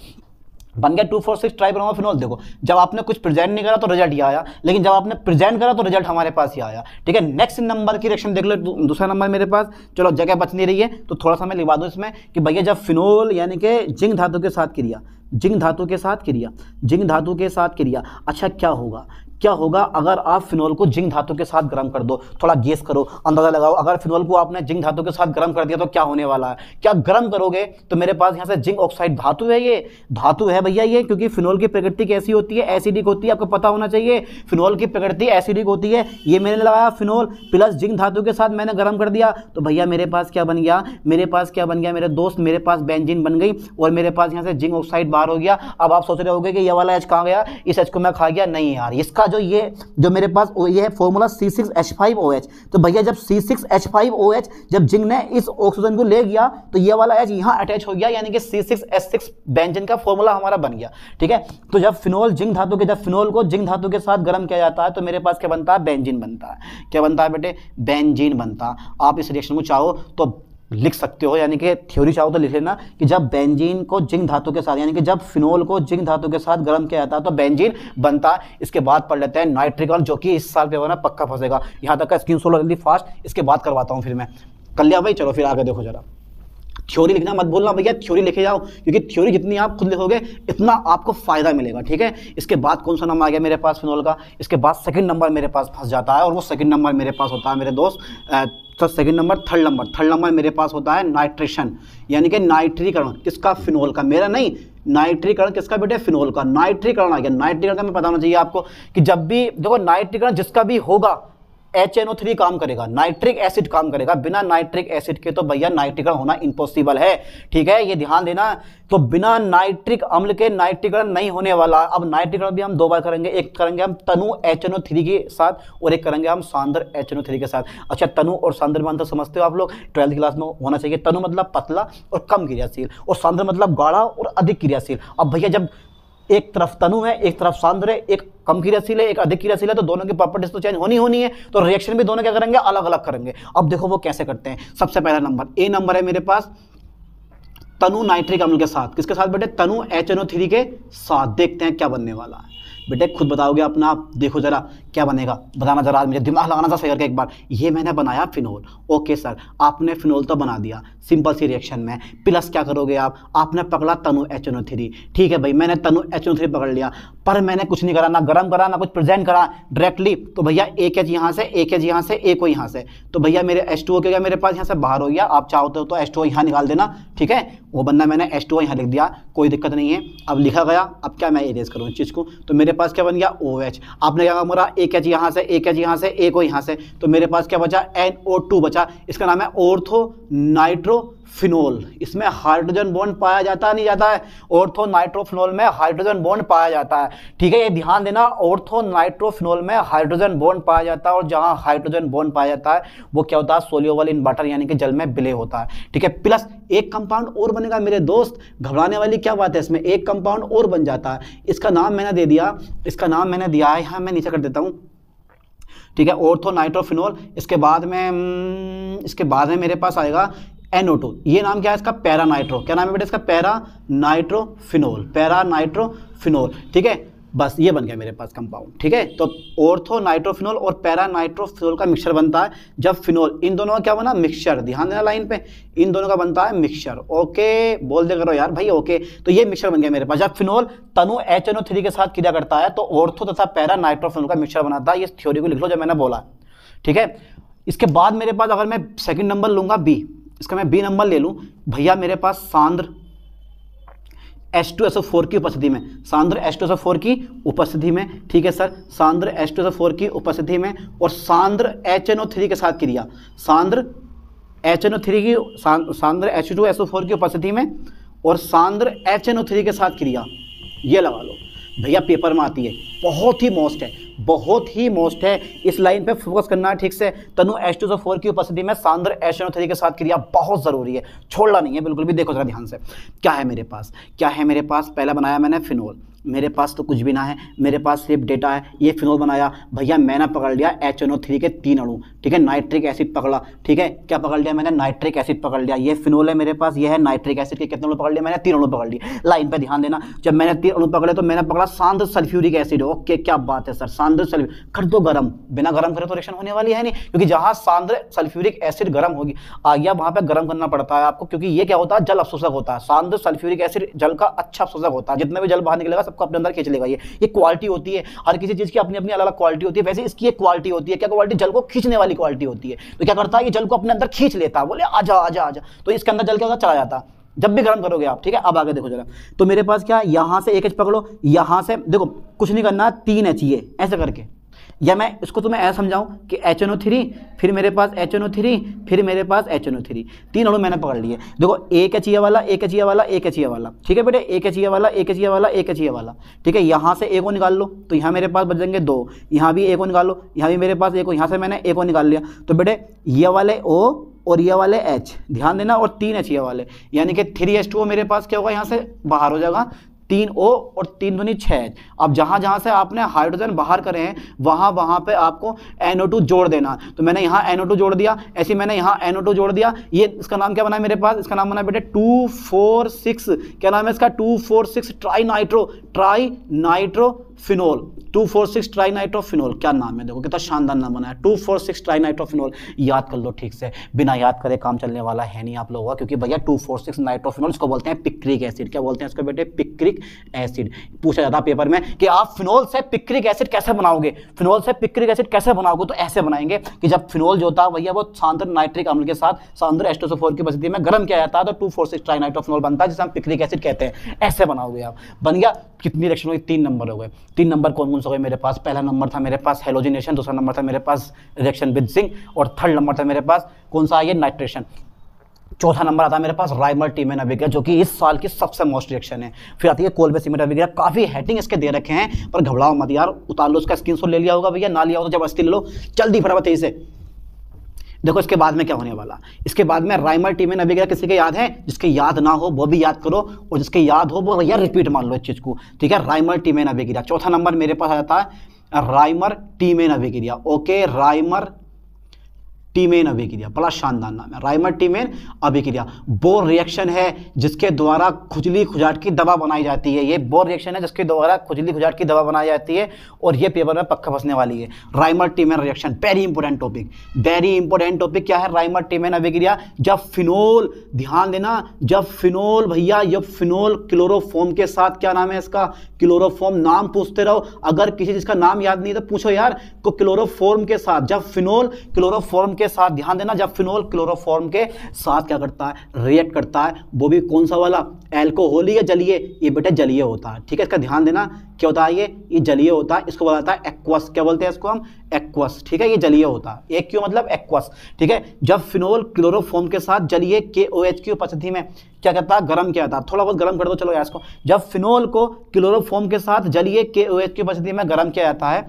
Speaker 1: बन गया टू फोर सिक्स ट्राइब्रोमाफिनोल देखो जब आपने कुछ प्रेजेंट नहीं करा तो रिजल्ट ये आया लेकिन जब आपने प्रेजेंट करा तो रिजल्ट हमारे पास ही आया ठीक है नेक्स्ट नंबर की रिएक्शन देख लो दूसरा नंबर मेरे पास चलो जगह बच नहीं रही है तो थोड़ा सा मैं लिखवा दूँ इसमें कि भैया जब फिनोल यानी कि जिंक धातु के साथ क्रिया जिंक धातु के साथ क्रिया जिंक धातु के साथ क्रिया अच्छा क्या होगा क्या होगा अगर आप फिनोल को जिंक धातु के साथ गर्म कर दो थोड़ा गेस करो अंदाजा लगाओ अगर फिनोल को आपने जिंक धातु के साथ गर्म कर दिया तो क्या होने वाला है क्या गर्म करोगे तो मेरे पास यहाँ से जिंक ऑक्साइड धातु है ये धातु है भैया ये क्योंकि फिनोल की प्रकृति कैसी होती है एसिडिक होती है आपको पता होना चाहिए फिनोल की प्रकृति एसिडिक होती है ये मैंने लगाया फिनोल प्लस जिंक धातु के साथ मैंने गर्म कर दिया तो भैया मेरे पास क्या बन गया मेरे पास क्या बन गया मेरे दोस्त मेरे पास बेंजिन बन गई और मेरे पास यहाँ से जिंक ऑक्साइड बाहर हो गया अब आप सोच रहे गए कि यह वाला एच कहाँ गया इस एच को मैं खा गया नहीं यार इसका जो ये जो मेरे पास ये है formula C six H five O H तो भैया जब C six H five O H जब जिंग ने इस ऑक्सीजन को ले गया तो ये वाला एच यहाँ अटैच हो गया यानी कि C six H six benzene का फॉर्मूला हमारा बन गया ठीक है तो जब फिनोल जिंक धातु के जब फिनोल को जिंक धातु के साथ गर्म किया जाता है तो मेरे पास क्या बनता है बेंजिन बनता है क्या बनता है बेटे बेंजिन बनता आप इस रिएक्शन को चाहो तो लिख सकते हो यानी कि थ्योरी चाहो तो लिख लेना कि जब बेंजीन को जिंक धातु के साथ यानी कि जब फिनोल को जिंक धातु के साथ गर्म किया जाता है तो बेंजीन बनता इसके बाद पढ़ लेते हैं नाइट्रिकॉन जो कि इस साल पेपर में पक्का फंसेगा यहाँ तक का स्क्रीन सोलो जल्दी फास्ट इसके बाद करवाता हूँ फिर मैं कल्याण भाई चलो फिर आगे देखो जरा थ्योरी लिखना मत बोलना भैया थ्योरी लिखे जाओ क्योंकि थ्योरी जितनी आप खुद लिखोगे इतना आपको फ़ायदा मिलेगा ठीक है इसके बाद कौन सा नंबर आ गया मेरे पास फिनोल का इसके बाद सेकंड नंबर मेरे पास फंस जाता है और वो सेकंड नंबर मेरे पास होता है मेरे दोस्त तो second number third number third number मेरे पास होता है नाइट्रेशन यानी कि नाइट्रीकरण किसका फिनोल का मेरा नहीं नाइट्रीकरण किसका बेटे फिनोल का नाइट्रीकरण आ गया नाइट्रीकरण का मैं पता होना चाहिए आपको कि जब भी देखो नाइट्रीकरण जिसका भी होगा एच थ्री काम करेगा नाइट्रिक एसिड काम करेगा बिना नाइट्रिक एसिड के तो भैया नाइट्रिकरण होना इम्पॉसिबल है ठीक है ये ध्यान देना तो बिना नाइट्रिक अम्ल के नाइट्रिकरण नहीं होने वाला अब नाइट्रिकरण भी हम दो बार करेंगे एक करेंगे हम तनु एच एन ओ थ्री के साथ और एक करेंगे हम सांद्र थ्री के साथ अच्छा तनु और सांद्र में अंतर समझते हो आप लोग ट्वेल्थ क्लास में होना चाहिए तनु मतलब पतला और कम क्रियाशील और सांद्र मतलब गाढ़ा और अधिक क्रियाशील अब भैया जब एक तरफ तनु है एक तरफ सांद्र है एक कम की रसील है एक अधिक की रसील है तो दोनों की प्रॉपर्टीज तो चेंज होनी होनी है तो रिएक्शन भी दोनों क्या करेंगे अलग अलग करेंगे अब देखो वो कैसे करते हैं सबसे पहला नंबर ए नंबर है मेरे पास तनु नाइट्रिक अम्ल के साथ किसके साथ बेटे तनु एच एन ओ थ्री के साथ देखते हैं क्या बनने वाला है बेटे खुद बताओगे अपना आप देखो जरा क्या बनेगा बताना ज़रा मुझे दिमाग लगाना था सही करके एक बार ये मैंने बनाया फिनोल ओके सर आपने फिनोल तो बना दिया सिंपल सी रिएक्शन में प्लस क्या करोगे आप आपने पकड़ा तनु एच एन ओ थ्री ठीक है भाई मैंने तनु एच एन थ्री पकड़ लिया पर मैंने कुछ नहीं करा ना गर्म करा ना कुछ प्रेजेंट करा डायरेक्टली तो भैया एक एच यहाँ से एक एच यहाँ से एक ओ यहाँ से तो भैया मेरे एच टू ओ क्या मेरे पास यहाँ से बाहर हो गया आप चाहते हो तो एच टू ओ यहाँ निकाल देना ठीक है वो बनना मैंने एच टू ओ यहाँ लिख दिया कोई दिक्कत नहीं है अब लिखा गया अब क्या मैं इरेज करूँ इस चीज़ को तो मेरे पास क्या बन गया ओ एच आपने क्या मेरा एक एच यहाँ से एक एच यहाँ से एक ओ यहाँ से तो मेरे पास क्या बचा एन ओ टू बचा इसका नाम है ओर्थो नाइट्रो फिनोल इसमें हाइड्रोजन बॉन्ड पाया जाता नहीं जाता है ऑर्थो नाइट्रोफिनोल में हाइड्रोजन बॉन्ड पाया जाता है ठीक है ये ध्यान देना ऑर्थो नाइट्रोफिनोल में हाइड्रोजन बॉन्ड पाया जाता है और जहाँ हाइड्रोजन बॉन्ड पाया जाता है वो क्या होता है सोलियोवल इन वाटर यानी कि जल में बिले होता है ठीक है प्लस एक कंपाउंड और बनेगा मेरे दोस्त घबराने वाली क्या बात है इसमें एक कंपाउंड और बन जाता है इसका नाम मैंने दे दिया इसका नाम मैंने दिया है यहाँ मैं नीचे कर देता हूँ ठीक है ऑर्थो नाइट्रोफिनोल इसके बाद में हम्म, इसके बाद में मेरे पास आएगा एनओ टू ये नाम क्या है इसका पैरा नाइट्रो क्या नाम है बेटा इसका para para nitro phenol nitro phenol ठीक है बस ये बन गया मेरे पास कंपाउंड ठीक है तो ओर्थो नाइट्रोफिनोल और पैरा नाइट्रोफिनोल का मिक्सचर बनता है जब फिनोल इन दोनों का क्या बना मिक्सचर ध्यान देना लाइन पे इन दोनों का बनता है मिक्सचर ओके बोल दे करो यार भाई ओके तो ये मिक्सचर बन गया मेरे पास जब फिनोल तनु एच एन ओ थ्री के साथ क्रिया करता है तो ओर्थो तथा पैरा नाइट्रोफिनोल का मिक्सर बनाता है इस थ्योरी को लिख लो जब मैंने बोला ठीक है इसके बाद मेरे पास अगर मैं सेकेंड नंबर लूंगा बी इसका मैं बी नंबर ले लूँ भैया मेरे पास सांद्र एस टू एस फोर की उपस्थिति में सांद्र एस टू एस फोर की उपस्थिति में ठीक है सर सांद्र एस टू एस फोर की उपस्थिति में और सांद्र एच एन ओ थ्री के साथ क्रिया सांद्र एच एन ओ थ्री की सांद्र एच टू एस फोर की उपस्थिति में और सांद्र एच एन ओ थ्री के साथ क्रिया ये लगा लो भैया पेपर में आती है बहुत ही मोस्ट है बहुत ही मोस्ट है इस लाइन पे फोकस करना है ठीक से तनु एच टू फोर की उपस्थिति में सांद्र एशन थ्री के साथ क्रिया बहुत ज़रूरी है छोड़ना नहीं है बिल्कुल भी देखो जरा ध्यान से क्या है मेरे पास क्या है मेरे पास पहला बनाया मैंने फिनोल मेरे पास तो कुछ भी ना है मेरे पास सिर्फ डेटा है ये फिनोल बनाया भैया मैंने पकड़ लिया एच एन ओ थ्री के तीन अणु ठीक है नाइट्रिक एसिड पकड़ा ठीक है क्या पकड़ लिया मैंने नाइट्रिक एसिड पकड़ लिया ये फिनोल है मेरे पास ये है नाइट्रिक एसिड के कितने अणु पकड़ लिया मैंने तीन अणु पकड़ लिया लाइन पर ध्यान देना जब मैंने तीन अणु पकड़े तो मैंने पकड़ा सांद सल्फ्यूरिक एसिड हो ओके क्या बात है सर सांद्र सल्फ्यूर कर दो गर्म बिना गर्म करे तो रिएक्शन होने वाली है नहीं क्योंकि जहाँ सांद्र सल्फ्यूरिक एसिड गर्म होगी आज्ञा वहाँ पर गर्म करना पड़ता है आपको क्योंकि ये क्या होता है जल अवशोषक होता है सांद्र सल्फ्यूरिक एसिड जल का अच्छा अवशोषक होता है जितना भी जल बाहर निकलेगा सबको अपने अंदर खींच लेगा ये ये क्वालिटी होती है हर किसी चीज़ की अपनी अपनी अलग अलग क्वालिटी होती है वैसे इसकी एक क्वालिटी होती है क्या क्वालिटी जल को खींचने वाली क्वालिटी होती है तो क्या करता है ये जल को अपने अंदर खींच लेता है बोले आजा आजा आजा तो इसके अंदर जल क्या होता चला जाता है जब भी गर्म करोगे आप ठीक है अब आगे देखो जरा तो मेरे पास क्या यहाँ से एक एच पकड़ो यहाँ से देखो कुछ नहीं करना तीन एच ये ऐसे करके या मैं इसको तुम्हें ऐसा समझाऊं कि एच एन ओ थ्री फिर मेरे पास एच एन ओ थ्री फिर मेरे पास एच एन ओ थ्री तीन अणु मैंने पकड़ लिए देखो एक एच ये वाला एक एच ये वाला एक एच ये वाला ठीक है बेटे एक एच ये वाला एक एच ये वाला एक एच ये वाला ठीक है यहाँ से एक ओ निकाल लो तो यहाँ मेरे पास बच जाएंगे दो यहाँ भी एक ओ निकाल लो यहाँ भी मेरे पास एक ओ यहाँ से मैंने एक ओ निकाल लिया तो बेटे ये वाले ओ और ये वाले H ध्यान देना और तीन H ये वाले यानी कि थ्री एच टू मेरे पास क्या होगा यहाँ से बाहर हो जाएगा तीन ओ और तीन ध्वनि छह अब जहां जहां से आपने हाइड्रोजन बाहर करे हैं वहां वहां पे आपको NO2 जोड़ देना तो मैंने यहाँ NO2 जोड़ दिया ऐसे मैंने यहां NO2 जोड़ दिया ये इसका नाम क्या बना है मेरे पास इसका नाम बना बेटे टू फोर सिक्स क्या नाम है इसका two four six tri nitro tri nitro phenol two four six tri nitrophenol क्या नाम है देखो कितना शानदार नाम बना है two four six tri nitrophenol याद कर लो ठीक से बिना याद करे काम चलने वाला है नहीं आप लोगों का क्योंकि भैया टू फोर सिक्स नाइट्रोफिनोल इसको बोलते हैं पिक्रिक एसिड क्या बोलते हैं इसको बेटे पिक्रिक पिक्रिक एसिड पूछा जाता है पेपर में कि आप फिनोल से पिक्रिक एसिड कैसे बनाओगे फिनोल से पिक्रिक एसिड कैसे बनाओगे तो ऐसे बनाएंगे कि जब फिनोल जो होता है भैया वो सांद्र नाइट्रिक अम्ल के साथ सांद्र एस्टोसोफोर की उपस्थिति में गर्म किया जाता है तो टू फोर सिक्स ट्राइनाइट्रोफिनोल बनता है जिसे हम पिक्रिक एसिड कहते हैं ऐसे बनाओगे आप बन गया कितनी रिएक्शन हुई तीन नंबर हो गए तीन नंबर कौन कौन से हो गए मेरे पास पहला नंबर था मेरे पास हेलोजिनेशन दूसरा नंबर था मेरे पास रिएक्शन विद जिंक और थर्ड नंबर था मेरे पास कौन सा आइए नाइट्रेशन चौथा नंबर आता है मेरे पास राइमल एन अविग्रा जो कि इस साल की सबसे मोस्ट रिएक्शन है फिर आती है कोलबे सीमेंट अविग्रा काफ़ी हेटिंग इसके दे रखे हैं पर घबराओ मत यार उतार लो उसका स्क्रीन ले लिया होगा भैया ना लिया हो तो जब अस्ती ले लो जल्दी फटाफट तेजी से देखो इसके बाद में क्या होने वाला इसके बाद में राइमल एन अविग्रा किसी के याद है जिसके याद ना हो वो भी याद करो और जिसके याद हो वो भैया रिपीट मान लो इस चीज़ को ठीक है राइमल एन अविग्रा चौथा नंबर मेरे पास आ जाता है राइमर टीम एन अविग्रिया ओके राइमर टीमेन अभिक्रिया बड़ा शानदार नाम है राइमर टीमेन अभिक्रिया बोर रिएक्शन है जिसके द्वारा खुजली खुजाट की दवा बनाई जाती है ये बोर रिएक्शन है जिसके द्वारा खुजली खुजाट की दवा बनाई जाती है और ये पेपर में पक्का फंसने वाली है Reimer Tiemann reaction very important topic very important topic क्या है राइमर टीमेन अभिक्रिया जब फिनोल ध्यान देना जब फिनोल भैया जब फिनोल क्लोरोफॉर्म के साथ क्या नाम है इसका क्लोरोफॉर्म नाम पूछते रहो अगर किसी चीज़ का नाम याद नहीं तो पूछो यार को क्लोरोफॉर्म के साथ जब फिनोल क्लोरोफॉर्म के के साथ ध्यान देना जब फिनोल क्लोरोफॉर्म के साथ क्या करता है रिएक्ट करता है वो भी कौन सा वाला एल्कोहल या जलीय ये बेटा जलीय होता है ठीक है इसका ध्यान देना क्या होता है ये ये जलीय होता है इसको बोला है एक्वस क्या बोलते हैं इसको हम एक्वस ठीक है ये जलीय होता है एक क्यों मतलब एक्वस ठीक है जब फिनोल क्लोरोफॉर्म के साथ जलीय के ओ एच की उपस्थिति में क्या करता है गर्म किया था थोड़ा बहुत गर्म कर दो चलो यार इसको जब फिनोल को क्लोरोफॉर्म के साथ जलीय के ओ एच की उपस्थिति में गर्म किया जाता है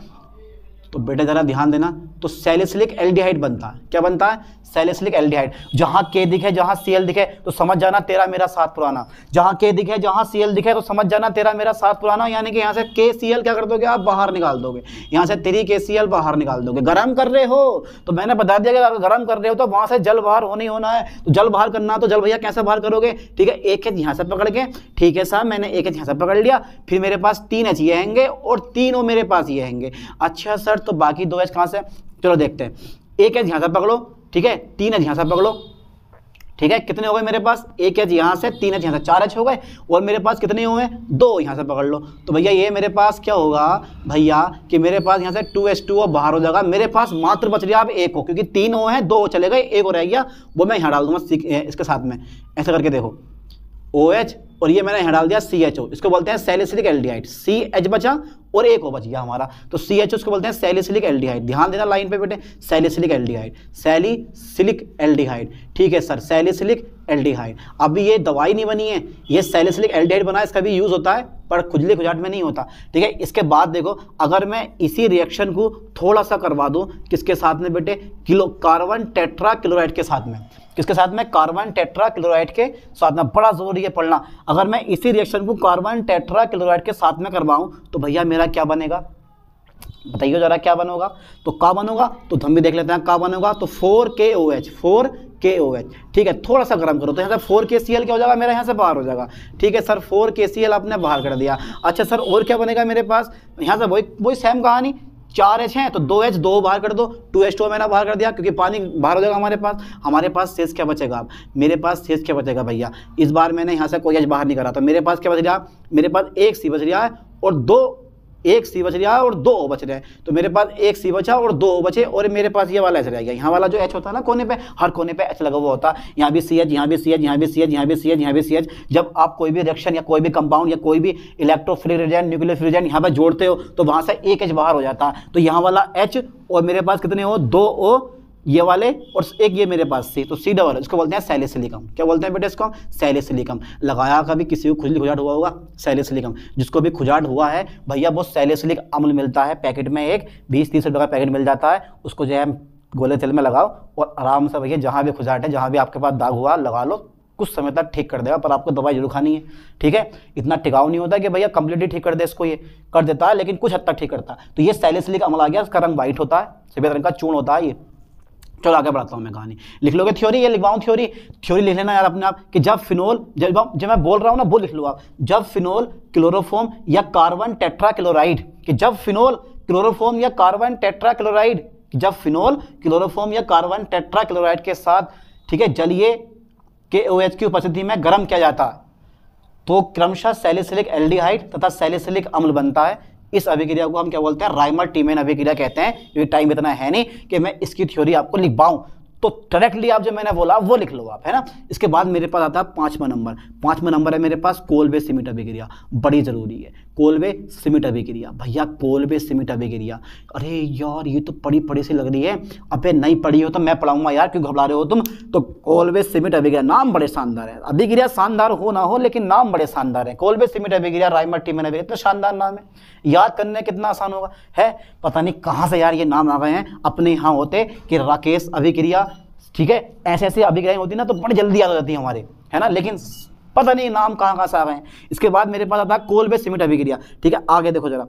Speaker 1: तो बेटा ज़रा ध्यान देना तो सेलिसलिक एल्डिहाइड बनता है क्या बनता है सेलिसिलिक एल्डिहाइड जहां के दिखे जहां सी दिखे तो समझ जाना तेरा मेरा साथ पुराना जहां के दिखे जहां सीएल दिखे तो समझ जाना तेरा मेरा साथ पुराना यानी कि यहां से के सीएल क्या कर दोगे आप बाहर निकाल दोगे यहां से तेरी के सीएल बाहर निकाल दोगे गर्म कर रहे हो तो मैंने बता दिया कि अगर गर्म कर रहे हो तो वहां से जल बाहर होने होना है तो जल बाहर करना तो जल भैया कैसे बाहर करोगे ठीक है एक खेत यहां से पकड़ के ठीक है साहब मैंने एक खेत यहां से पकड़ लिया फिर मेरे पास तीन एच ये आएंगे और तीनों मेरे पास ये आएंगे अच्छा सर तो बाकी दो एच कहाँ से चलो देखते हैं एक एच यहाँ से पकड़ो ठीक है तीन एच यहाँ से पकड़ो ठीक है कितने हो गए मेरे पास एक एच यहाँ से तीन एच यहाँ से चार एच हो गए और मेरे पास कितने हुए दो यहाँ से पकड़ लो तो भैया ये मेरे पास क्या होगा भैया कि मेरे पास यहाँ से टू एच टू और बाहर हो जाएगा मेरे पास मात्र बच रहा आप एक हो क्योंकि तीन हो हैं दो चले गए एक हो रह गया वो मैं यहाँ डाल दूंगा इसके साथ में ऐसा करके देखो ओ एच और ये मैंने यहाँ डाल दिया सी एच ओ इसको बोलते हैं सेलिसिलिक एल्डिहाइड सी एच बचा और एक ओ बच गया हमारा तो सी एच ओ इसको बोलते हैं सेलिसिलिक एल्डिहाइड ध्यान देना लाइन पे बेटे सेलिसिलिक एल्डिहाइड सेलिसिलिक एल्डिहाइड ठीक है सर सेलिसिलिक एल्डिहाइड अभी ये दवाई नहीं बनी है ये सेलिसिलिक एल्डिहाइड बना इसका भी यूज़ होता है पर खुजली खुजाट में नहीं होता ठीक है इसके बाद देखो अगर मैं इसी रिएक्शन को थोड़ा सा करवा दूँ किसके साथ में बेटे किलो कार्बन टेट्रा क्लोराइड के साथ में किसके साथ में कार्बन टेट्रा क्लोराइड के साथ में बड़ा जरूरी है पढ़ना अगर मैं इसी रिएक्शन को कार्बन टेट्रा क्लोराइड के साथ में करवाऊँ तो भैया मेरा क्या बनेगा बताइए जरा क्या बनोगा तो का बनोगा तो धम भी देख लेते हैं का बनोगा तो फोर के ओ एच फोर के ओ एच ठीक है थोड़ा सा गर्म करो तो यहाँ से फोर के सी एल क्या हो जाएगा मेरा यहाँ से बाहर हो जाएगा ठीक है सर फोर के सी एल आपने बाहर कर दिया अच्छा सर और क्या बनेगा मेरे पास यहाँ से वही वही सेम कहानी चार एच हैं तो दो एच दो बाहर कर दो टू एच टू मैंने बाहर कर दिया क्योंकि पानी बाहर हो जाएगा हमारे पास हमारे पास शेष क्या बचेगा अब मेरे पास शेष क्या बचेगा भैया इस बार मैंने यहाँ से कोई एच बाहर नहीं करा तो मेरे पास क्या बच रहा मेरे पास एक सी बच रहा है और दो एक सी बच रहा और दो ओ बच रहे हैं तो मेरे पास एक सी बचा और दो ओ बचे और मेरे पास ये वाला एच रह गया यहाँ वाला जो एच होता है ना कोने पे हर कोने पे एच लगा हुआ होता है यहाँ भी सी एच यहाँ भी सी एच यहाँ भी सी एच यहाँ भी सी एच यहाँ भी सी एच जब आप कोई भी रिएक्शन या कोई भी कंपाउंड या कोई भी इलेक्ट्रोफ्री रिजेंट न्यूक्लियर फ्रीजेंट यहाँ पर जोड़ते हो तो वहाँ से एक एच बाहर हो जाता है तो यहाँ वाला एच और मेरे पास कितने हो दो ओ ये वाले और एक ये मेरे पास सी तो सी डबल इसको बोलते हैं सिलिकम क्या बोलते हैं बेटे इसको सिलिकम लगाया का भी किसी को खुजली खुजाट हुआ होगा सिलिकम जिसको भी खुजाट हुआ है भैया बहुत सैले सिलिक अम्ल मिलता है पैकेट में एक बीस तीस रुपये का पैकेट मिल जाता है उसको जो है गोले तेल में लगाओ और आराम से भैया जहाँ भी खुजाट है जहाँ भी आपके पास दाग हुआ लगा लो कुछ समय तक ठीक कर देगा पर आपको दवाई जरूर खानी है ठीक है इतना टिकाऊ नहीं होता कि भैया कंप्लीटली ठीक कर दे इसको ये कर देता है लेकिन कुछ हद तक ठीक करता है तो ये सैलिसिलिक अमल आ गया इसका रंग वाइट होता है सफेद रंग का चूण होता है ये चलो आगे बढ़ाता हूँ मैं कहानी लिख लोगे थ्योरी ये लिखवाऊँ थ्योरी थ्योरी लिख लेना यार अपने आप कि जब फिनोल जब जब मैं बोल रहा हूँ ना वो लिख लो आप जब फिनोल क्लोरोफोम या कार्बन टेट्रा क्लोराइड कि जब फिनोल क्लोरोफोम या कार्बन टेट्रा क्लोराइड जब फिनोल क्लोरोफोम या कार्बन टेट्रा क्लोराइड के साथ ठीक है जलिए के ओ की उपस्थिति में गर्म किया जाता है तो क्रमशः सैलिसिलिक एल्डिहाइड तथा सैलिसिलिक अम्ल बनता है इस अभिक्रिया को हम क्या बोलते हैं राइमर टीमेन अभिक्रिया कहते हैं क्योंकि टाइम इतना है नहीं कि मैं इसकी थ्योरी आपको लिख पाऊँ तो डायरेक्टली आप जो मैंने बोला वो लिख लो आप है ना इसके बाद मेरे पास आता है पांचवा नंबर पांचवा नंबर है मेरे पास कोल बेस सीमेंट अभिक्रिया बड़ी ज़रूरी है कोलवे सीमिट अभिक्रिया भैया कोलवे सीमिट अभिक्रिया अरे यार ये तो पड़ी पड़ी सी लग रही है अबे नहीं पढ़ी हो तो मैं पढ़ाऊंगा यार क्यों घबरा रहे हो तुम तो कोलवे सीमिट अभिक्रिया नाम बड़े शानदार है अभिक्रिया शानदार हो ना हो लेकिन नाम बड़े शानदार है कोलवे सीमिट अभिक्रिया रायमर टीमन इतना शानदार नाम है याद करने कितना आसान होगा है पता नहीं कहाँ से यार ये नाम आ गए हैं अपने यहाँ होते कि राकेश अभिक्रिया ठीक है ऐसे ऐसे अभिक्रियाएं होती ना तो बड़ी जल्दी याद हो जाती है हमारे है ना लेकिन पता नहीं नाम कहाँ कहाँ से आ गए हैं इसके बाद मेरे पास आता है कोलबे सीमेंट अभिक्रिया ठीक है आगे देखो जरा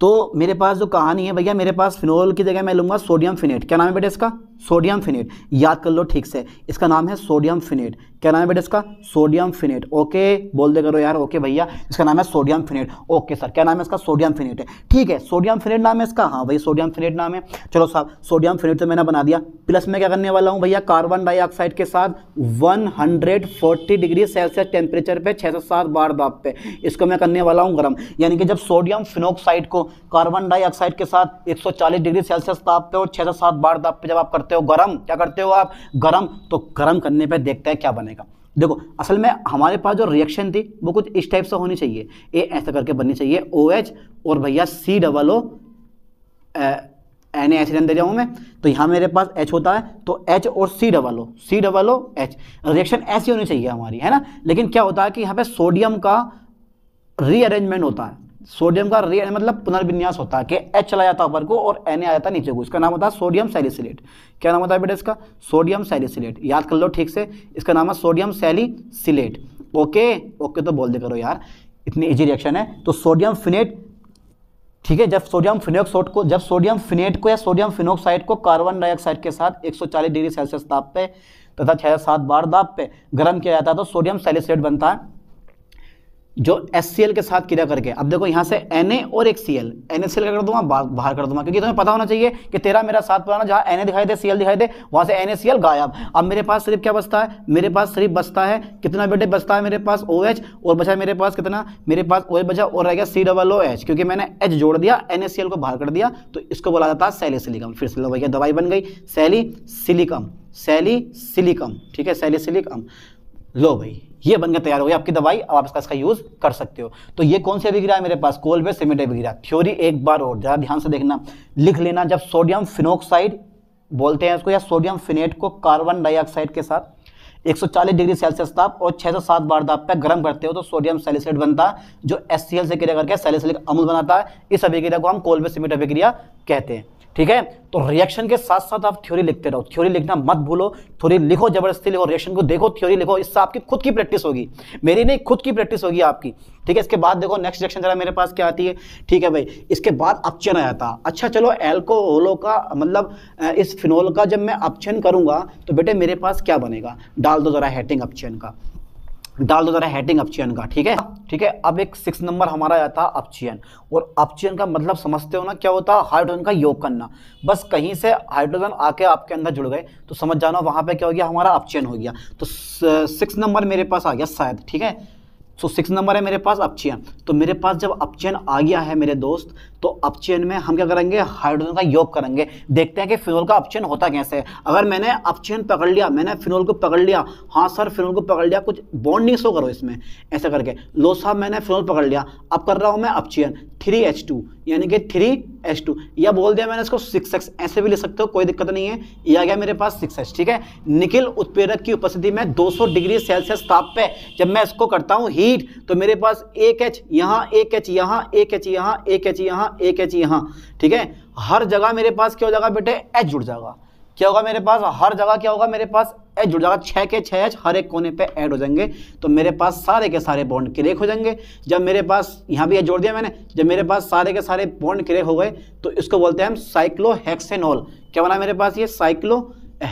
Speaker 1: तो मेरे पास जो कहानी है भैया मेरे पास फिनोल की जगह मैं लूँगा सोडियम फिनेट क्या नाम है बेटा इसका सोडियम फिनेट याद कर लो ठीक से इसका नाम है सोडियम फिनेट क्या नाम है बेटा इसका सोडियम फिनेट ओके बोल दे करो यार ओके भैया इसका नाम है सोडियम फिनेट ओके सर क्या नाम है इसका सोडियम फिनेट है ठीक है सोडियम फिनेट नाम है इसका हाँ भैया सोडियम फिनेट नाम है चलो साहब सोडियम फिनेट तो मैंने बना दिया प्लस मैं क्या करने वाला हूँ भैया कार्बन डाइऑक्साइड के साथ वन डिग्री सेल्सियस टेम्परेचर पे छः से सात बार दाप पे इसको मैं करने वाला हूँ गर्म यानी कि जब सोडियम फिनोक्साइड को कार्बन डाइऑक्साइड के साथ एक डिग्री सेल्सियस ताप पे और छः से सात बार दाप पे जब आप करते करते हो गरम क्या करते हो आप गरम तो गरम करने पे देखते हैं क्या बनेगा देखो असल में हमारे पास जो रिएक्शन थी वो कुछ इस टाइप से होनी चाहिए ए ऐसा करके बननी चाहिए ओ OH एच और भैया C double O N H दे रहा हूँ मैं तो यहाँ मेरे पास एच होता है तो एच और C double O C double O H reaction ऐसी होनी चाहिए हमारी है ना लेकिन क्या होता है कि यहाँ पे सोडियम का रीअरेंजमेंट होता है सोडियम का रे मतलब पुनर्विन्यास होता है कि एच चला जाता ऊपर को और एन आ जाता नीचे को इसका नाम होता है सोडियम सैलिसिलेट क्या नाम होता है बेटा इसका सोडियम सैलिसिलेट याद कर लो ठीक से इसका नाम है सोडियम सैलिसिलेट ओके ओके तो बोल दे करो यार इतनी ईजी रिएक्शन है तो सोडियम फिनेट ठीक है जब सोडियम फिनोक्साइड को जब सोडियम फिनेट को या सोडियम फिनोक्साइड को कार्बन डाइऑक्साइड के साथ 140 डिग्री सेल्सियस ताप पे तथा छः सात बार दाब पे गर्म किया जाता है तो सोडियम सैलिसिलेट बनता है जो एस के साथ क्रिया करके अब देखो यहाँ से ए और एक सी सी एल क्या कर दूंगा बाहर कर दूंगा क्योंकि तुम्हें पता होना चाहिए कि तेरा मेरा साथ पुराना जहाँ ए दिखाई दे एल दिखाई दे वहाँ से एल गायब अब मेरे पास सिर्फ क्या बचता है मेरे पास सिर्फ बचता है कितना बेटे बचता है मेरे पास ओ OH और बचा मेरे पास कितना मेरे पास ओ OH बचा और रह गया सी डबल ओ एच क्योंकि मैंने एच जोड़ दिया एल को बाहर कर दिया तो इसको बोला जाता है सैली सिलिकम फिर से भैया दवाई बन गई सैली सिलिकम सैली सिलिकम ठीक है सैली सिलिकम लो भाई ये बनकर तैयार हो गया आपकी दवाई अब आप इसका इसका यूज कर सकते हो तो ये कौन सी अभिक्रिया है मेरे पास कोलबे सीमेंट अभिक्रिया थ्योरी एक बार और जरा ध्यान से देखना लिख लेना जब सोडियम फिनोक्साइड बोलते हैं उसको या सोडियम फिनेट को कार्बन डाइऑक्साइड के साथ 140 डिग्री सेल्सियस ताप और 607 बार ताप पे गर्म करते हो तो सोडियम सैलिसेट बनता है जो एस से क्रिया करके सैलिसिलिक अम्ल बनाता है इस अभिक्रिया को हम कोलवे सीमेंट अभिक्रिया कहते हैं ठीक है तो रिएक्शन के साथ साथ आप थ्योरी लिखते रहो थ्योरी लिखना मत भूलो थ्योरी लिखो जबरदस्ती लिखो रिएक्शन को देखो थ्योरी लिखो इससे आपकी खुद की प्रैक्टिस होगी मेरी नहीं खुद की प्रैक्टिस होगी आपकी ठीक है इसके बाद देखो नेक्स्ट रिएक्शन जरा मेरे पास क्या आती है ठीक है भाई इसके बाद अपचन आया था अच्छा चलो एल्कोहलो का मतलब इस फिनोल का जब मैं अपचन करूंगा तो बेटे मेरे पास क्या बनेगा डाल दो जरा हेटिंग अपचन का डाल दो जरा हेडिंग अपचयन का ठीक है ठीक है अब एक सिक्स नंबर हमारा आया था अपचयन और अपचयन का मतलब समझते हो ना क्या होता है हाइड्रोजन का योग करना बस कहीं से हाइड्रोजन आके आपके अंदर जुड़ गए तो समझ जाना वहां पे क्या हो गया हमारा अपचयन हो गया तो सिक्स नंबर मेरे पास आ गया शायद ठीक है सो सिक्स नंबर है मेरे पास अपचयन तो मेरे पास जब अपचयन आ गया है मेरे दोस्त तो अपचयन में हम क्या करेंगे हाइड्रोजन का योग करेंगे देखते हैं कि फिनोल का अपचयन होता कैसे है अगर मैंने अपचयन पकड़ लिया मैंने फिनोल को पकड़ लिया हाँ सर फिनोल को पकड़ लिया कुछ बॉन्डिंग शो करो इसमें ऐसा करके लो साहब मैंने फिनोल पकड़ लिया अब कर रहा हूँ मैं अपचयन थ्री एच टू यानी कि थ्री एस टू या बोल दिया मैंने इसको सिक्स एक्स ऐसे भी ले सकते हो कोई दिक्कत नहीं है ये आ गया मेरे पास सिक्स एक्स ठीक है निकिल उत्पेरक की उपस्थिति में 200 डिग्री सेल्सियस ताप पे जब मैं इसको करता हूँ हीट तो मेरे पास एक एच यहाँ एक एच यहाँ एक एच यहाँ एक एच यहाँ एक एच यहाँ ठीक है हर जगह मेरे पास क्या हो जाएगा बेटे एच जुड़ जाएगा क्या होगा मेरे पास हर जगह क्या होगा मेरे पास एच जुड़ जाएगा छः के छः एच हर एक कोने पे ऐड हो जाएंगे तो मेरे पास सारे के सारे बॉन्ड क्रेक हो जाएंगे जब मेरे पास यहाँ भी एच जोड़ दिया मैंने जब मेरे पास सारे के सारे बॉन्ड क्रेक हो गए तो इसको बोलते हैं हम साइक्लोहेक्सेनॉल क्या बना मेरे पास ये साइक्लो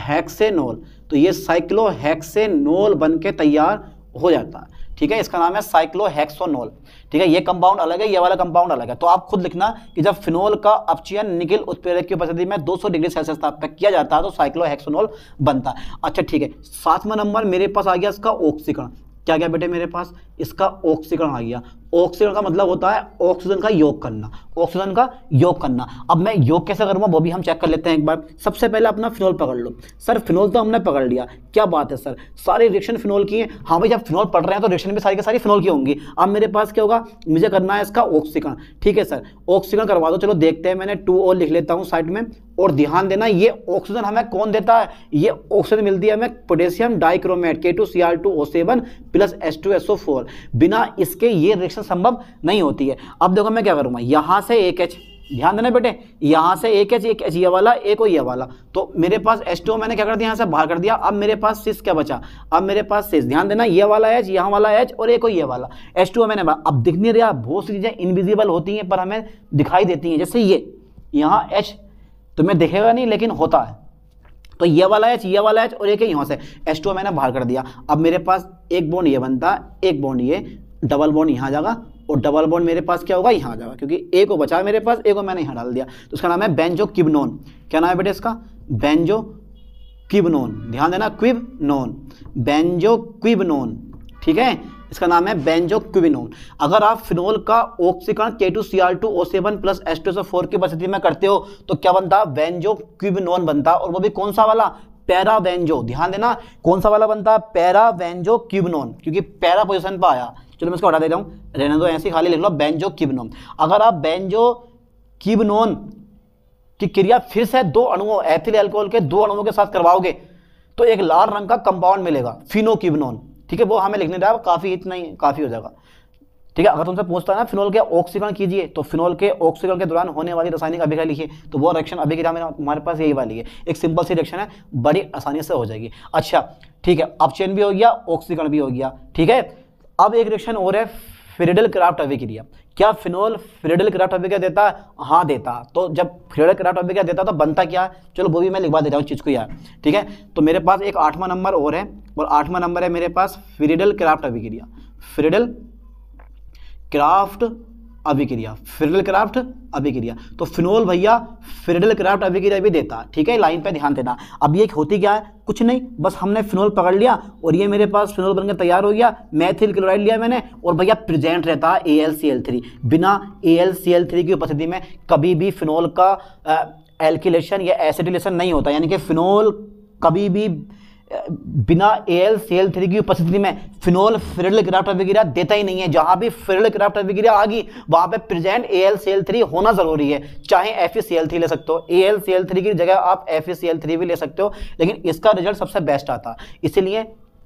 Speaker 1: हैक्सेनॉल तो ये साइक्लोहेक्सेनॉल बन के तैयार हो जाता है ठीक है इसका नाम है साइक्लोहेक्सोनोल ठीक है ये कंपाउंड अलग है ये वाला कंपाउंड अलग है तो आप खुद लिखना कि जब फिनोल का अपचयन निकिल उत्पेदक की उपस्थिति में 200 डिग्री सेल्सियस तक किया जाता है तो साइक्लोहेक्सोनोल बनता है अच्छा ठीक है सातवां नंबर मेरे पास आ गया इसका ऑक्सीकरण क्या क्या बेटे मेरे पास इसका ऑक्सीकरण आ गया ऑक्सीजन का मतलब होता है ऑक्सीजन का योग करना ऑक्सीजन का योग करना अब मैं योग कैसे करूँगा वो भी हम चेक कर लेते हैं एक बार सबसे पहले अपना फिनोल पकड़ लो सर फिनोल तो हमने पकड़ लिया क्या बात है सर सारे रिएक्शन फिनोल की है हाँ भाई जब फिनोल पढ़ रहे हैं तो रिएक्शन में सारी के सारी फिनोल की होंगी अब मेरे पास क्या होगा मुझे करना है इसका ऑक्सीकरण ठीक है सर ऑक्सीकरण करवा दो चलो देखते हैं मैंने टू और लिख लेता हूँ साइड में और ध्यान देना ये ऑक्सीजन हमें कौन देता है ये ऑक्सीजन मिलती है हमें potassium dichromate K two C R two O seven plus S two S O four बिना इसके ये रिएक्शन संभव नहीं होती है अब देखो मैं क्या करूँगा यहाँ से एक एच ध्यान देना बेटे यहाँ से एक एच एक एच ये वाला एक और ये वाला तो मेरे पास एस टू मैंने क्या कर दिया यहाँ से बाहर कर दिया अब मेरे पास सिस क्या बचा अब मेरे पास सिस ध्यान देना ये वाला एच यहाँ वाला एच और एक और ये वाला एस टू मैंने अब दिख नहीं रहा बहुत सी चीज़ें इनविजिबल होती हैं पर हमें दिखाई देती हैं जैसे ये यहाँ एच तुम्हें दिखेगा नहीं लेकिन होता है तो ये वाला एच ये वाला एच और एक यहाँ से एस टू मैंने बाहर कर दिया अब मेरे पास एक बॉन्ड ये बनता एक बॉन्ड ये डबल बॉन्ड यहाँ जाएगा और डबल बॉन्ड मेरे पास क्या होगा यहाँ जाएगा क्योंकि ए को बचा मेरे पास ए को मैंने यहाँ डाल दिया तो उसका नाम है बेंजो किबनोन क्या नाम है बेटे इसका बेंजो क्विबनोन ध्यान देना क्विबनोन बेंजो क्विबनोन ठीक है इसका नाम है बेंजो बेंजोक्विनोन अगर आप फिनोल का ऑक्सीकरण K two C R two O seven plus S two four की उपस्थिति में करते हो तो क्या बनता है बेंजोक्विनोन बनता और वो भी कौन सा वाला पैरा पैरावेंजो ध्यान देना कौन सा वाला बनता है पैरा पैरावेंजो क्यूबनोन क्योंकि पैरा पोजिशन पर आया चलो मैं इसको हटा दे रहा हूँ रहने दो ऐसे खाली लिख लो बेंजो क्यूबनोन अगर आप बेंजो क्यूबनोन की क्रिया फिर से दो अणुओं एथिल एल्कोहल के दो अणुओं के साथ करवाओगे तो एक लाल रंग का कंपाउंड मिलेगा फिनोक्यूबनोन ठीक है वो हमें लिखने देगा काफ़ी इतना ही काफ़ी हो जाएगा ठीक है अगर तुमसे पूछता है ना फिनोल के ऑक्सीकरण कीजिए तो फिनोल के ऑक्सीकरण के दौरान होने वाली रासायनिक अभिक्रिया लिखिए तो वो रिएक्शन अभिक्रिया में हमारे पास यही वाली है एक सिंपल सी रिएक्शन है बड़ी आसानी से हो जाएगी अच्छा ठीक है अब चेन भी हो गया ऑक्सीकरण भी हो गया ठीक है अब एक रिएक्शन और है फिरेडल क्राफ्ट अभिक्रिया क्या फिनोल फ्रेडल क्राफ्टोपिका देता हाँ देता तो जब फ्रेडल क्राफ्टोपिका देता तो बनता क्या चलो वो भी मैं लिखवा देता हूँ चीज़ को यार ठीक है तो मेरे पास एक आठवां नंबर और है और आठवां नंबर है मेरे पास फ्रीडल क्राफ्ट अभिक्रिया फ्रीडल क्राफ्ट अभिक्रिया फिरडल क्राफ्ट अभिक्रिया तो फिनोल भैया फिरडल क्राफ्ट अभिक्रिया भी देता ठीक है लाइन पे ध्यान देना अब ये होती क्या है कुछ नहीं बस हमने फिनोल पकड़ लिया और ये मेरे पास फिनोल बनकर तैयार हो गया मैथिल क्लोराइड लिया मैंने और भैया प्रेजेंट रहता है A L C L three बिना A L C L three की उपस्थिति में कभी भी फिनोल का एल्किलेशन या एसिडिलेशन नहीं होता यानी कि फिनोल कभी भी बिना एल सेल थ्री की उपस्थिति में फिनोल फ्रिडल क्राफ्ट अभिक्रिया देता ही नहीं है जहां भी फ्रिडल क्राफ्ट अभिक्रिया आगी वहां पे present A L cell three होना जरूरी है चाहे एफ सी एल थ्री ले सकते हो ए एल सेल थ्री की जगह आप एफ सी एल थ्री भी ले सकते हो लेकिन इसका रिजल्ट सबसे बेस्ट आता इसीलिए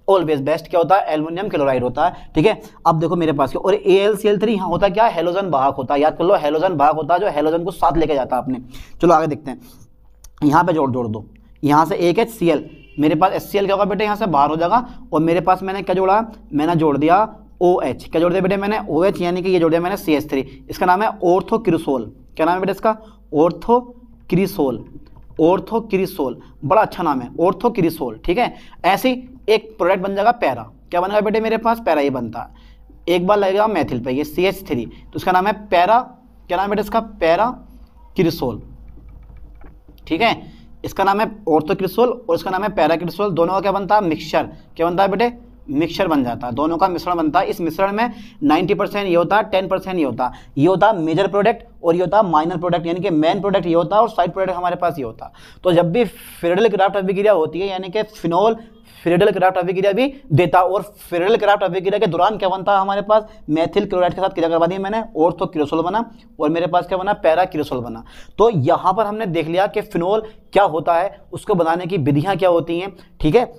Speaker 1: ऑलवेज बेस्ट क्या होता है एल्यूमिनियम क्लोराइड होता है ठीक है अब देखो मेरे पास और A L C L three यहाँ होता क्या हेलोजन बाहक होता है याद कर लो हेलोजन बाहक होता है जो हेलोजन को साथ लेके जाता है आपने चलो आगे देखते हैं यहाँ पे जोड़ जोड़ दो यहाँ से एक है सी एल मेरे पास एस क्या होगा बेटे यहाँ से बाहर हो जाएगा और मेरे पास मैंने क्या जोड़ा मैंने जोड़ दिया ओ OH क्या जोड़ दिया बेटे मैंने ओ OH यानी कि ये जोड़ दिया मैंने सी एस थ्री इसका नाम है ओर्थो क्रिसोल क्या नाम है बेटे इसका ओर्थो क्रिसोल ओर्थो क्रिसोल बड़ा अच्छा नाम है ओर्थो क्रिसोल ठीक है ऐसी एक प्रोडक्ट बन जाएगा पैरा क्या बनेगा बेटे मेरे पास पैरा ही बनता है एक बार लगेगा मैथिल पर ये सी एच थ्री तो इसका नाम है पैरा क्या नाम है बेटे इसका पैरा क्रिसोल ठीक है इसका नाम है ऑर्थोक्रिसोल और इसका नाम है पैराक्रिसोल दोनों का क्या बनता है मिक्सचर क्या बनता है बेटे मिक्सचर बन जाता है दोनों का मिश्रण बनता है इस मिश्रण में 90 परसेंट ये होता है 10 परसेंट ये होता है ये होता मेजर प्रोडक्ट और ये होता माइनर प्रोडक्ट यानी कि मेन प्रोडक्ट ये होता है और साइड प्रोडक्ट हमारे पास ये होता तो जब भी फेडल क्राफ्ट अभिक्रिया होती है यानी कि फिनोल फेरेडल क्राफ्ट अभिक्रिया भी देता और फेरेडल क्राफ्ट अभिक्रिया के दौरान क्या बनता है हमारे पास मैथिल क्लोराइड के साथ क्रिया करवा दी मैंने और तो क्रोसोल बना और मेरे पास क्या बना पैरा क्रोसोल बना तो यहाँ पर हमने देख लिया कि फिनोल क्या होता है उसको बनाने की विधियाँ क्या होती हैं ठीक है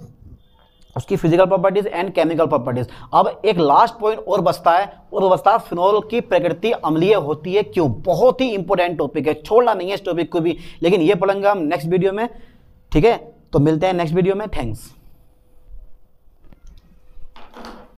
Speaker 1: उसकी physical properties and chemical properties अब एक लास्ट पॉइंट और बचता है और बचता है फिनोल की प्रकृति अम्लीय होती है क्यों बहुत ही इंपॉर्टेंट टॉपिक है छोड़ना नहीं है इस टॉपिक को भी लेकिन ये पढ़ेंगे हम नेक्स्ट वीडियो में ठीक है तो मिलते हैं नेक्स्ट वीडियो में थैंक्स